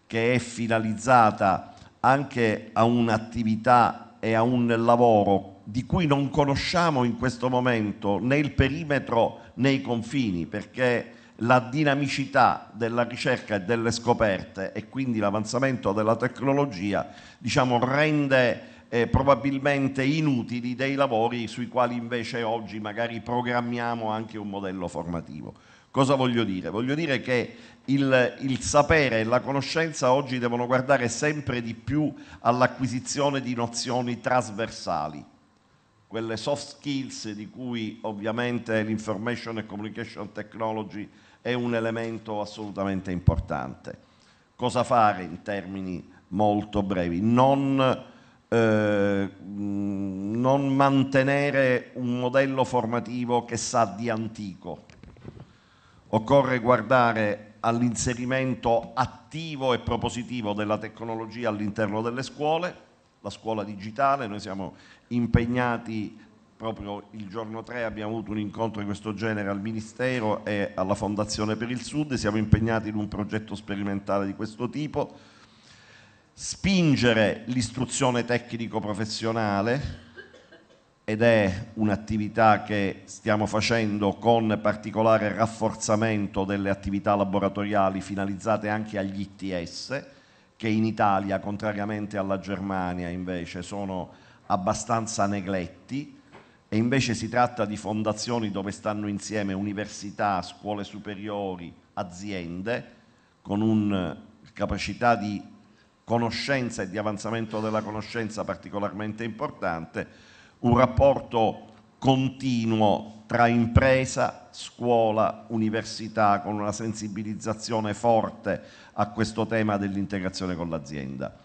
che è finalizzata anche a un'attività e a un lavoro di cui non conosciamo in questo momento né il perimetro né i confini, perché la dinamicità della ricerca e delle scoperte e quindi l'avanzamento della tecnologia diciamo, rende eh, probabilmente inutili dei lavori sui quali invece oggi magari programmiamo anche un modello formativo. Cosa voglio dire? Voglio dire che il, il sapere e la conoscenza oggi devono guardare sempre di più all'acquisizione di nozioni trasversali, quelle soft skills di cui ovviamente l'information and communication technology è un elemento assolutamente importante. Cosa fare in termini molto brevi? Non, eh, non mantenere un modello formativo che sa di antico. Occorre guardare all'inserimento attivo e propositivo della tecnologia all'interno delle scuole, la scuola digitale, noi siamo impegnati proprio il giorno 3 abbiamo avuto un incontro di questo genere al Ministero e alla Fondazione per il Sud, siamo impegnati in un progetto sperimentale di questo tipo, spingere l'istruzione tecnico-professionale ed è un'attività che stiamo facendo con particolare rafforzamento delle attività laboratoriali finalizzate anche agli ITS, che in Italia, contrariamente alla Germania invece, sono abbastanza negletti e invece si tratta di fondazioni dove stanno insieme università, scuole superiori, aziende, con una eh, capacità di conoscenza e di avanzamento della conoscenza particolarmente importante, un rapporto continuo tra impresa, scuola, università, con una sensibilizzazione forte a questo tema dell'integrazione con l'azienda.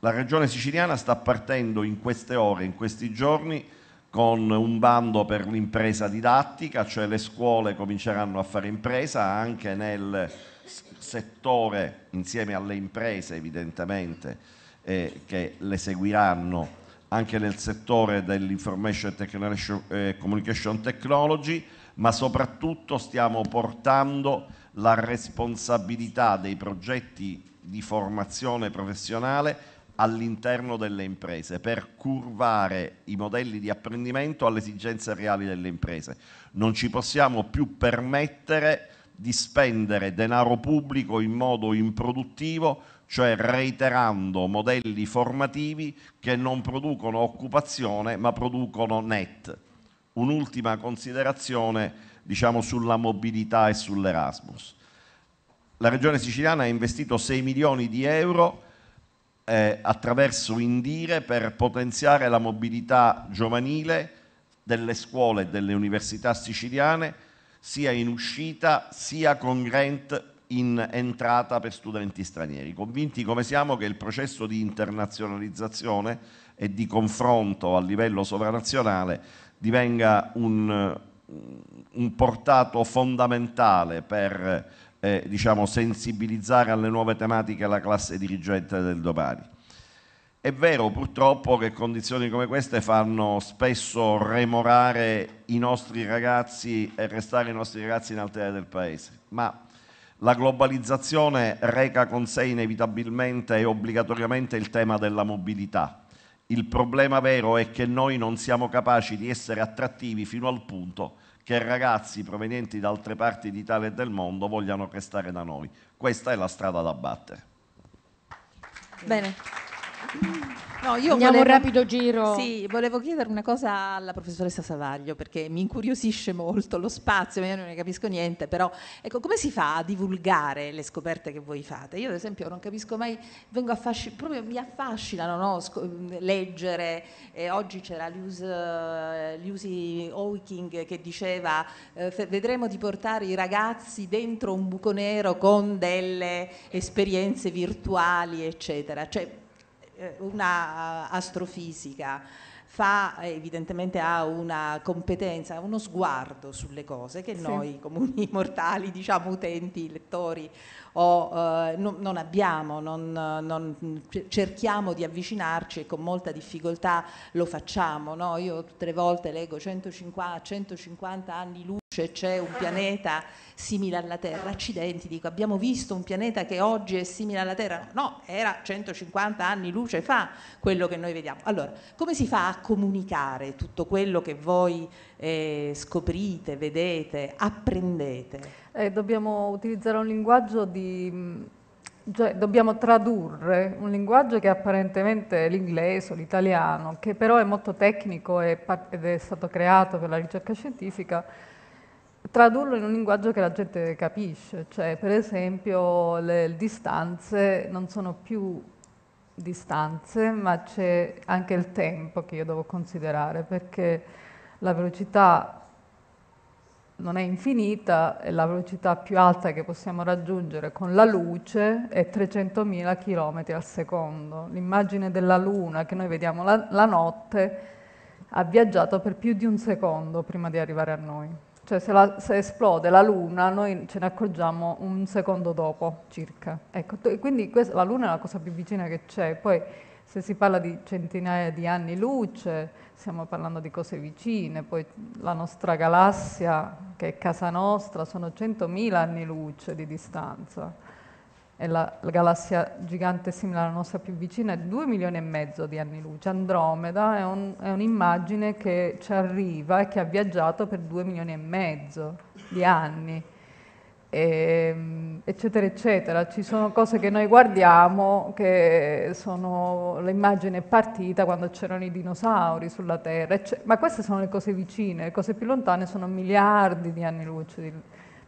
La regione siciliana sta partendo in queste ore, in questi giorni, con un bando per l'impresa didattica, cioè le scuole cominceranno a fare impresa anche nel settore, insieme alle imprese evidentemente, eh, che le seguiranno anche nel settore dell'information and eh, communication technology, ma soprattutto stiamo portando la responsabilità dei progetti di formazione professionale all'interno delle imprese per curvare i modelli di apprendimento alle esigenze reali delle imprese. Non ci possiamo più permettere di spendere denaro pubblico in modo improduttivo, cioè reiterando modelli formativi che non producono occupazione ma producono net. Un'ultima considerazione diciamo, sulla mobilità e sull'Erasmus. La Regione Siciliana ha investito 6 milioni di euro eh, attraverso Indire per potenziare la mobilità giovanile delle scuole e delle università siciliane sia in uscita sia con grant in entrata per studenti stranieri, convinti come siamo che il processo di internazionalizzazione e di confronto a livello sovranazionale divenga un, un portato fondamentale per eh, diciamo, sensibilizzare alle nuove tematiche la classe dirigente del domani. È vero purtroppo che condizioni come queste fanno spesso remorare i nostri ragazzi e restare i nostri ragazzi in altezza del paese, ma la globalizzazione reca con sé inevitabilmente e obbligatoriamente il tema della mobilità. Il problema vero è che noi non siamo capaci di essere attrattivi fino al punto che ragazzi provenienti da altre parti d'Italia e del mondo vogliano restare da noi. Questa è la strada da battere. Bene. No, io Andiamo volevo, un rapido giro. Sì, volevo chiedere una cosa alla professoressa Savaglio perché mi incuriosisce molto lo spazio, io non ne capisco niente, però ecco, come si fa a divulgare le scoperte che voi fate? Io ad esempio non capisco mai, vengo affasci- proprio mi affascinano no? Sc- leggere, eh, oggi c'era Lucy, eh, Lucy Hawking che diceva eh, f- vedremo di portare i ragazzi dentro un buco nero con delle esperienze virtuali, eccetera. Cioè, eh, una eh, astrofisica fa, evidentemente ha una competenza, uno sguardo sulle cose che sì. noi comuni mortali, diciamo utenti, lettori o, eh, non, non, abbiamo, non, non cerchiamo di avvicinarci e con molta difficoltà lo facciamo. No? Io tutte le volte leggo 150, 150 anni luce luce, cioè c'è un pianeta simile alla Terra. Accidenti, dico, abbiamo visto un pianeta che oggi è simile alla Terra? No, era 150 anni luce fa quello che noi vediamo. Allora, come si fa a comunicare tutto quello che voi eh, scoprite, vedete, apprendete? Eh, dobbiamo utilizzare un linguaggio di... Mm, cioè, dobbiamo tradurre un linguaggio che è apparentemente l'inglese o l'italiano, che però è molto tecnico ed è stato creato per la ricerca scientifica, tradurlo in un linguaggio che la gente capisce, cioè per esempio le distanze non sono più distanze, ma c'è anche il tempo che io devo considerare, perché la velocità non è infinita e la velocità più alta che possiamo raggiungere con la luce è 300.000 km al secondo. L'immagine della Luna che noi vediamo la, la notte ha viaggiato per più di un secondo prima di arrivare a noi cioè se, la, se, esplode la Luna noi ce ne accorgiamo un secondo dopo circa. Ecco, quindi questa, la Luna è la cosa più vicina che c'è, poi se si parla di centinaia di anni luce stiamo parlando di cose vicine, poi la nostra galassia che è casa nostra sono 100.000 anni luce di distanza è la, la, galassia gigante simile alla nostra più vicina, è 2 milioni e mezzo di anni luce. Andromeda è, un, è un'immagine che ci arriva e che ha viaggiato per 2 milioni e mezzo di anni, e, ehm, eccetera, eccetera. Ci sono cose che noi guardiamo che sono l'immagine è partita quando c'erano i dinosauri sulla Terra, ma queste sono le cose vicine, le cose più lontane sono miliardi di anni luce di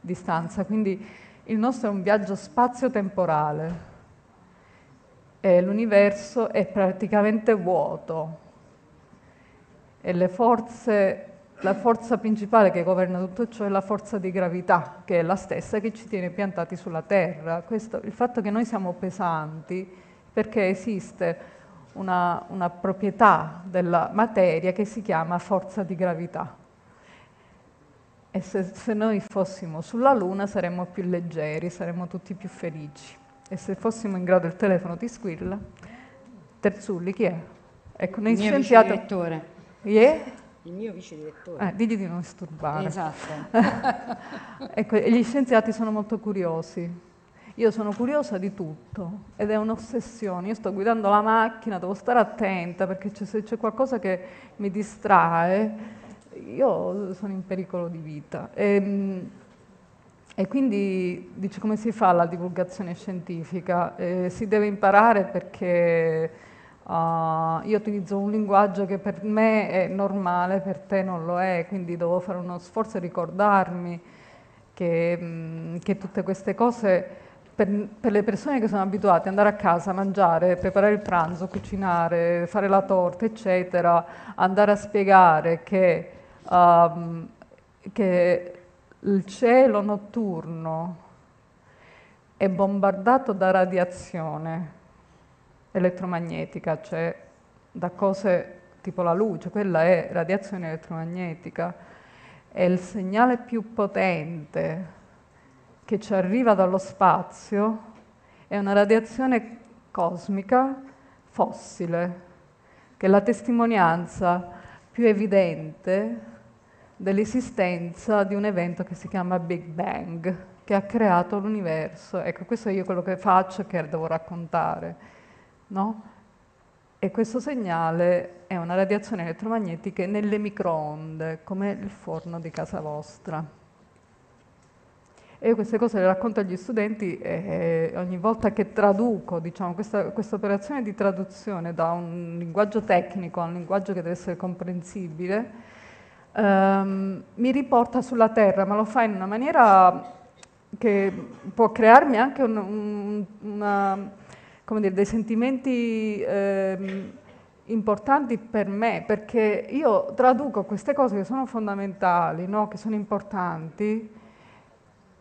distanza. Quindi, il nostro è un viaggio spazio-temporale e l'universo è praticamente vuoto e forze, la forza principale che governa tutto ciò è la forza di gravità, che è la stessa che ci tiene piantati sulla Terra. Questo, il fatto che noi siamo pesanti perché esiste una, una proprietà della materia che si chiama forza di gravità e se, se, noi fossimo sulla Luna saremmo più leggeri, saremmo tutti più felici. E se fossimo in grado, il telefono ti squilla. Terzulli, chi è? Ecco, il mio scienziato... vice direttore. Yeah? Il mio vice direttore. Eh, digli di non disturbare. Esatto. ecco, gli scienziati sono molto curiosi. Io sono curiosa di tutto ed è un'ossessione. Io sto guidando la macchina, devo stare attenta perché se c'è qualcosa che mi distrae io sono in pericolo di vita. E, ehm, e quindi dice come si fa la divulgazione scientifica? Eh, si deve imparare perché uh, io utilizzo un linguaggio che per me è normale, per te non lo è, quindi devo fare uno sforzo e ricordarmi che, mh, mm, che tutte queste cose per, per, le persone che sono abituate ad andare a casa, mangiare, preparare il pranzo, cucinare, fare la torta, eccetera, andare a spiegare che um, che il cielo notturno è bombardato da radiazione elettromagnetica, cioè da cose tipo la luce, quella è radiazione elettromagnetica, è il segnale più potente che ci arriva dallo spazio, è una radiazione cosmica fossile, che è la testimonianza più evidente dell'esistenza di un evento che si chiama Big Bang, che ha creato l'universo. Ecco, questo è io quello che faccio, e che devo raccontare. No? E questo segnale è una radiazione elettromagnetica nelle microonde, come il forno di casa vostra. E io queste cose le racconto agli studenti e, ogni volta che traduco, diciamo, questa, questa operazione di traduzione da un linguaggio tecnico a un linguaggio che deve essere comprensibile, ehm, mi riporta sulla terra, ma lo fa in una maniera che può crearmi anche un, un, una, dire, dei sentimenti ehm, importanti per me, perché io traduco queste cose che sono fondamentali, no? che sono importanti,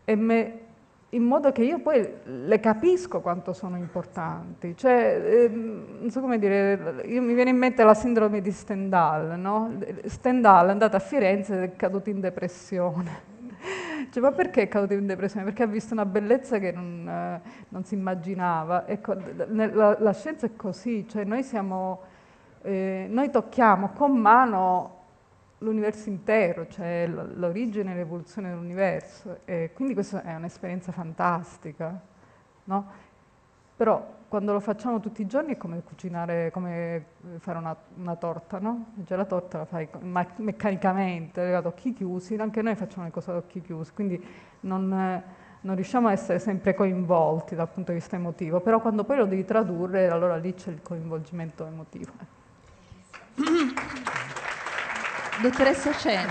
e me, in modo che io poi le capisco quanto sono importanti. Cioè, ehm, non so come dire, mi viene in mente la sindrome di Stendhal, no? Stendhal è andato a Firenze ed è caduto in depressione. Cioè, ma perché è caduto in depressione? Perché ha visto una bellezza che non, eh, non si immaginava. Ecco, la, la, scienza è così, cioè noi siamo, eh, noi tocchiamo con mano l'universo intero, cioè l'origine e l'evoluzione dell'universo. E quindi questa è un'esperienza fantastica, no? Però quando lo facciamo tutti i giorni è come cucinare, come fare una, una torta, no? Cioè la torta la fai meccanicamente, ad occhi chiusi, anche noi facciamo le cose ad occhi chiusi, quindi non, non riusciamo a essere sempre coinvolti dal punto di vista emotivo, però quando poi lo devi tradurre allora lì c'è il coinvolgimento emotivo. Dottoressa Chen,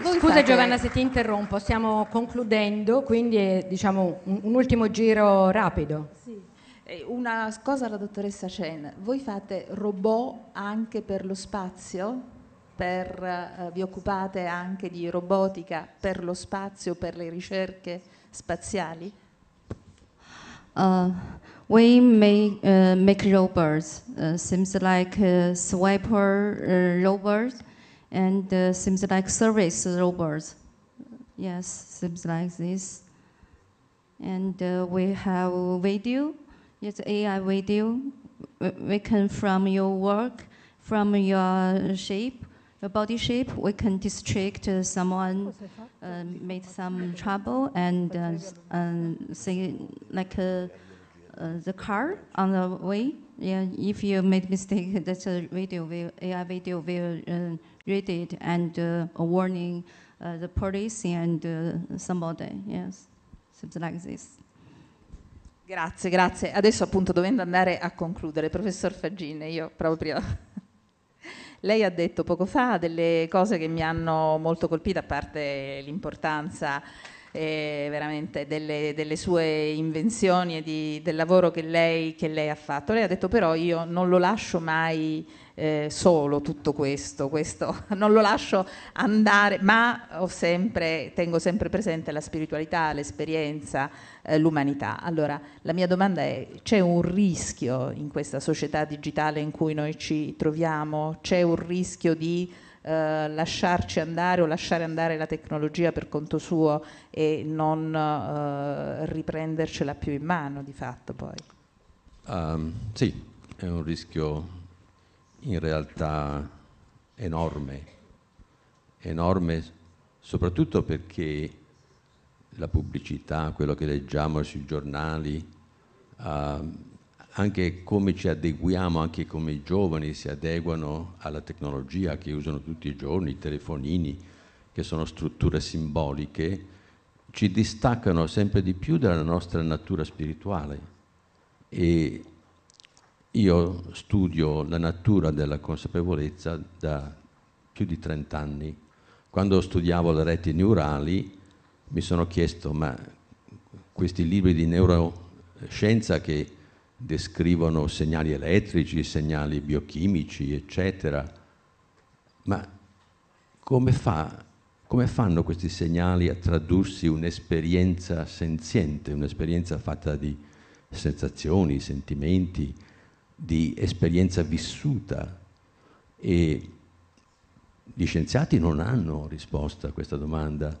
scusa fate... Giovanna se ti interrompo, stiamo concludendo, quindi è, diciamo un, un, ultimo giro rapido. Sì. Eh, una cosa alla dottoressa Chen, voi fate robot anche per lo spazio? Per, eh, vi occupate anche di robotica per lo spazio, per le ricerche spaziali? Uh, we make, uh, make robots, uh, seems like uh, swiper uh, robots. and uh, seems like service robots. Yes, seems like this. And uh, we have video, it's AI video. We can, from your work, from your shape, your body shape, we can distract uh, someone, uh, made some trouble, and uh, say like uh, uh, the car on the way. Yeah, if you made mistake, that's a video AI video will uh, read it and uh, warning uh, the police and uh, somebody. Yes, something like this. Grazie, grazie. Adesso appunto dovendo andare a concludere, professor Faggine, io proprio... Lei ha detto poco fa delle cose che mi hanno molto colpita, a parte l'importanza eh, veramente delle, delle, sue invenzioni e di, del lavoro che lei, che lei, ha fatto. Lei ha detto però io non lo lascio mai eh, solo tutto questo, questo non lo lascio andare, ma ho sempre, tengo sempre presente la spiritualità, l'esperienza, eh, l'umanità. Allora la mia domanda è c'è un rischio in questa società digitale in cui noi ci troviamo? C'è un rischio di eh, lasciarci andare o lasciare andare la tecnologia per conto suo e non eh, riprendercela più in mano di fatto poi. Um, sì, è un rischio in realtà enorme, enorme soprattutto perché la pubblicità, quello che leggiamo sui giornali, uh, anche come ci adeguiamo, anche come i giovani si adeguano alla tecnologia che usano tutti i giorni, i telefonini, che sono strutture simboliche, ci distaccano sempre di più dalla nostra natura spirituale. E io studio la natura della consapevolezza da più di 30 anni. Quando studiavo le reti neurali mi sono chiesto, ma questi libri di neuroscienza che descrivono segnali elettrici, segnali biochimici, eccetera, ma come, fa, come fanno questi segnali a tradursi un'esperienza senziente, un'esperienza fatta di sensazioni, sentimenti, di esperienza vissuta? E gli scienziati non hanno risposta a questa domanda.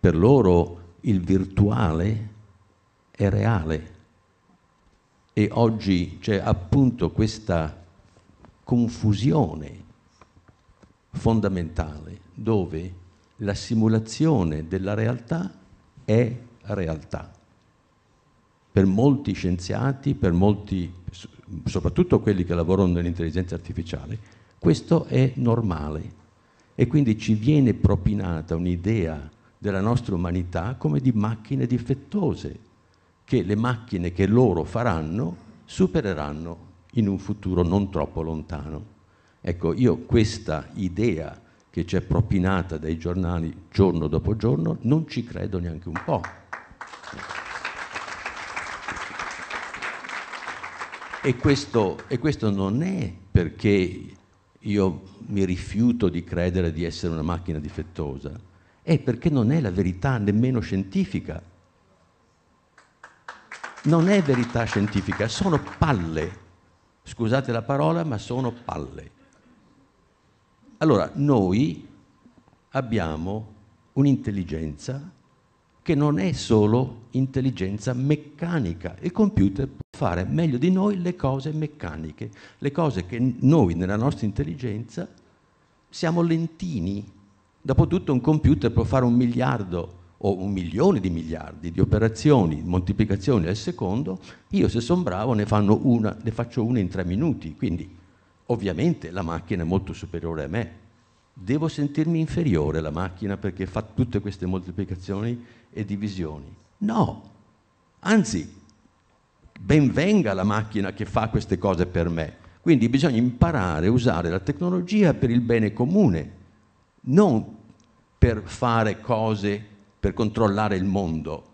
Per loro il virtuale è reale e oggi c'è appunto questa confusione fondamentale dove la simulazione della realtà è realtà. Per molti scienziati, per molti, soprattutto quelli che lavorano nell'intelligenza artificiale, questo è normale e quindi ci viene propinata un'idea della nostra umanità come di macchine difettose che le macchine che loro faranno supereranno in un futuro non troppo lontano. Ecco, io questa idea che c'è propinata dai giornali giorno dopo giorno non ci credo neanche un po'. E questo, e questo non è perché io mi rifiuto di credere di essere una macchina difettosa, è perché non è la verità nemmeno scientifica non è verità scientifica, sono palle. Scusate la parola, ma sono palle. Allora, noi abbiamo un'intelligenza che non è solo intelligenza meccanica. Il computer può fare meglio di noi le cose meccaniche, le cose che noi nella nostra intelligenza siamo lentini. Dopotutto un computer può fare un miliardo o un milione di miliardi di operazioni, moltiplicazioni al secondo, io se sono bravo ne, una, ne faccio una in tre minuti, quindi ovviamente la macchina è molto superiore a me, devo sentirmi inferiore alla macchina perché fa tutte queste moltiplicazioni e divisioni. No, anzi, ben venga la macchina che fa queste cose per me. Quindi bisogna imparare a usare la tecnologia per il bene comune, non per fare cose per controllare il mondo.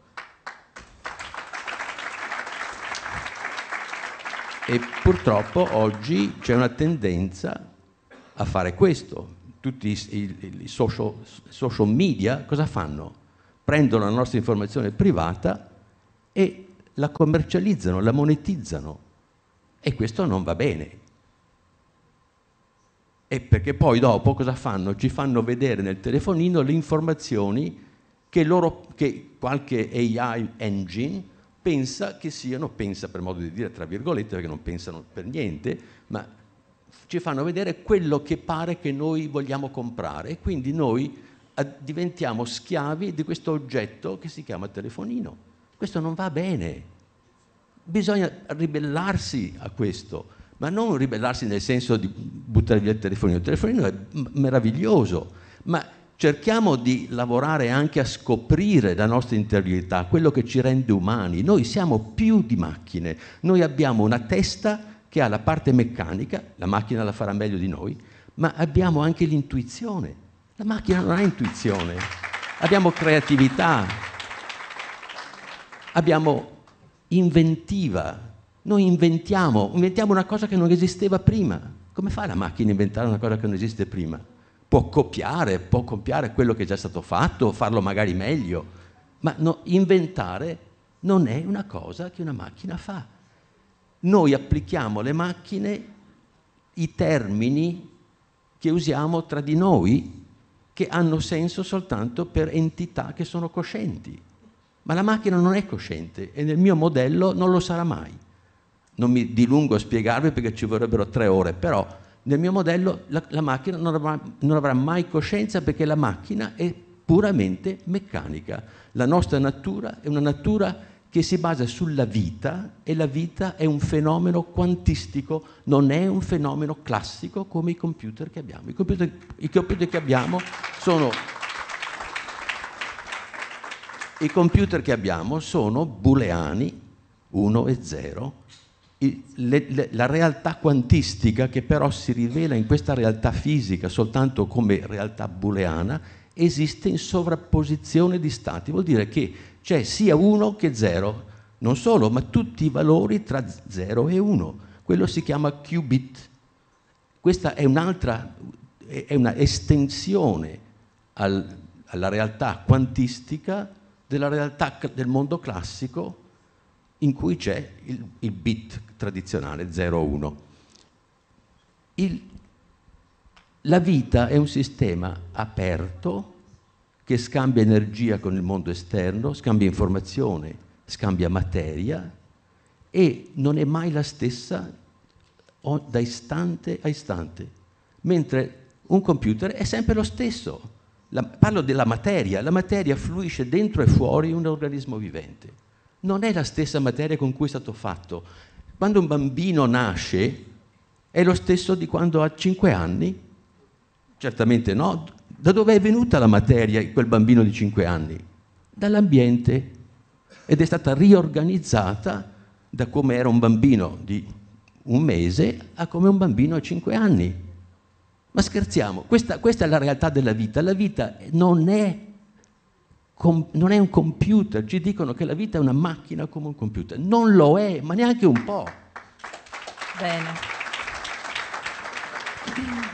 E purtroppo oggi c'è una tendenza a fare questo. Tutti i, i social, social media cosa fanno? Prendono la nostra informazione privata e la commercializzano, la monetizzano. E questo non va bene. E perché poi dopo cosa fanno? Ci fanno vedere nel telefonino le informazioni che, loro, che qualche AI engine pensa che siano, pensa per modo di dire, tra virgolette, perché non pensano per niente, ma ci fanno vedere quello che pare che noi vogliamo comprare e quindi noi eh, diventiamo schiavi di questo oggetto che si chiama telefonino. Questo non va bene. Bisogna ribellarsi a questo, ma non ribellarsi nel senso di buttare via il telefonino. Il telefonino è meraviglioso, ma cerchiamo di lavorare anche a scoprire la nostra interiorità, quello che ci rende umani. Noi siamo più di macchine, noi abbiamo una testa che ha la parte meccanica, la macchina la farà meglio di noi, ma abbiamo anche l'intuizione. La macchina non ha intuizione, abbiamo creatività, abbiamo inventiva. Noi inventiamo, inventiamo una cosa che non esisteva prima. Come fa la macchina a inventare una cosa che non esiste prima? può copiare, può copiare quello che è già stato fatto, farlo magari meglio, ma no, inventare non è una cosa che una macchina fa. Noi applichiamo alle macchine i termini che usiamo tra di noi che hanno senso soltanto per entità che sono coscienti. Ma la macchina non è cosciente e nel mio modello non lo sarà mai. Non mi dilungo a spiegarvi perché ci vorrebbero tre ore, però nel mio modello la, la macchina non avrà, non avrà mai coscienza perché la macchina è puramente meccanica. La nostra natura è una natura che si basa sulla vita e la vita è un fenomeno quantistico, non è un fenomeno classico come i computer che abbiamo. I computer, i computer che abbiamo sono i computer che abbiamo sono booleani 1 e 0 le, le, la realtà quantistica che però si rivela in questa realtà fisica soltanto come realtà booleana esiste in sovrapposizione di stati, vuol dire che c'è sia 1 che 0, non solo, ma tutti i valori tra 0 e 1, quello si chiama qubit. Questa è un'altra, è una estensione al, alla realtà quantistica della realtà del mondo classico in cui c'è il, il bit tradizionale 0-1. la vita è un sistema aperto che scambia energia con il mondo esterno, scambia informazione, scambia materia e non è mai la stessa da istante a istante, mentre un computer è sempre lo stesso. La, parlo della materia, la materia fluisce dentro e fuori un organismo vivente non è la stessa materia con cui è stato fatto. Quando un bambino nasce è lo stesso di quando ha 5 anni? Certamente no. Da dove è venuta la materia quel bambino di 5 anni? Dall'ambiente ed è stata riorganizzata da come era un bambino di un mese a come un bambino a 5 anni. Ma scherziamo, questa, questa è la realtà della vita. La vita non è com- non è un computer, ci dicono che la vita è una macchina come un computer. Non lo è, ma neanche un po'. Bene.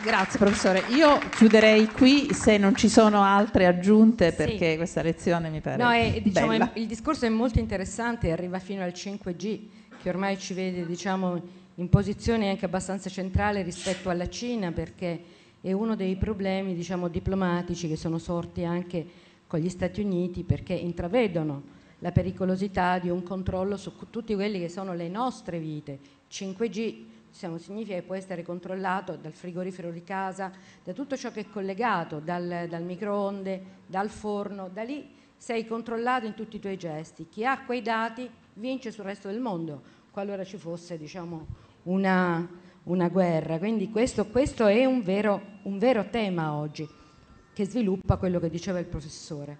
Grazie professore, io chiuderei qui se non ci sono altre aggiunte perché sì. questa lezione mi pare... No, è, diciamo, è, il discorso è molto interessante, arriva fino al 5G che ormai ci vede diciamo, in posizione anche abbastanza centrale rispetto alla Cina perché è uno dei problemi diciamo, diplomatici che sono sorti anche con gli Stati Uniti perché intravedono la pericolosità di un controllo su tutte quelle che sono le nostre vite. 5G diciamo, significa che può essere controllato dal frigorifero di casa, da tutto ciò che è collegato, dal, dal microonde, dal forno, da lì sei controllato in tutti i tuoi gesti. Chi ha quei dati vince sul resto del mondo, qualora ci fosse diciamo, una, una, guerra. Quindi questo, questo è un vero, un vero tema oggi che sviluppa quello che diceva il professore.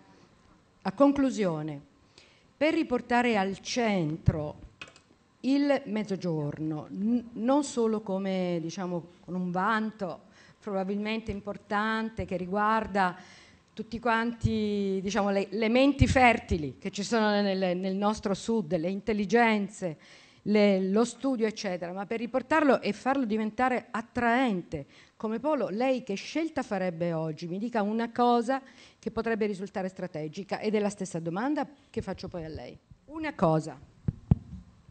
A conclusione, per riportare al centro il mezzogiorno, non solo come diciamo, con un vanto probabilmente importante che riguarda tutti quanti diciamo, le, le, menti fertili che ci sono nel, nel nostro sud, le intelligenze, le, lo studio, eccetera, ma per riportarlo e farlo diventare attraente come polo, lei che scelta farebbe oggi? Mi dica una cosa che potrebbe risultare strategica ed è la stessa domanda che faccio poi a lei. Una cosa.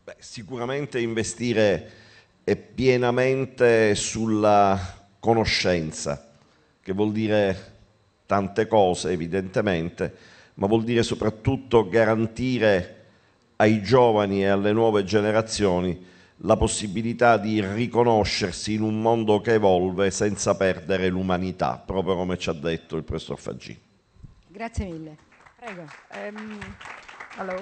Beh, sicuramente investire pienamente sulla conoscenza, che vuol dire tante cose evidentemente, ma vuol dire soprattutto garantire ai giovani e alle nuove generazioni la possibilità di riconoscersi in un mondo che evolve senza perdere l'umanità, proprio come ci ha detto il professor Faggi. Grazie mille. Prego. Um,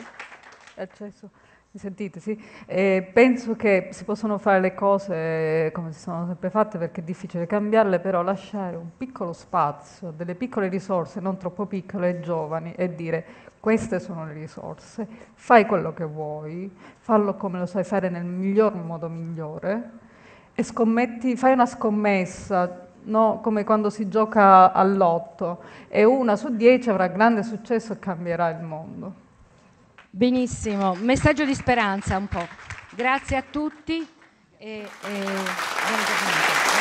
mi sentite? Sì. Eh, penso che si possono fare le cose eh, come si sono sempre fatte perché è difficile cambiarle, però lasciare un piccolo spazio, delle piccole risorse, non troppo piccole, ai giovani e dire queste sono le risorse, fai quello che vuoi, fallo come lo sai fare nel miglior modo migliore e scommetti, fai una scommessa, no? come quando si gioca all'otto e una su dieci avrà grande successo e cambierà il mondo. Benissimo, messaggio di speranza un po'. Grazie a tutti. E, e...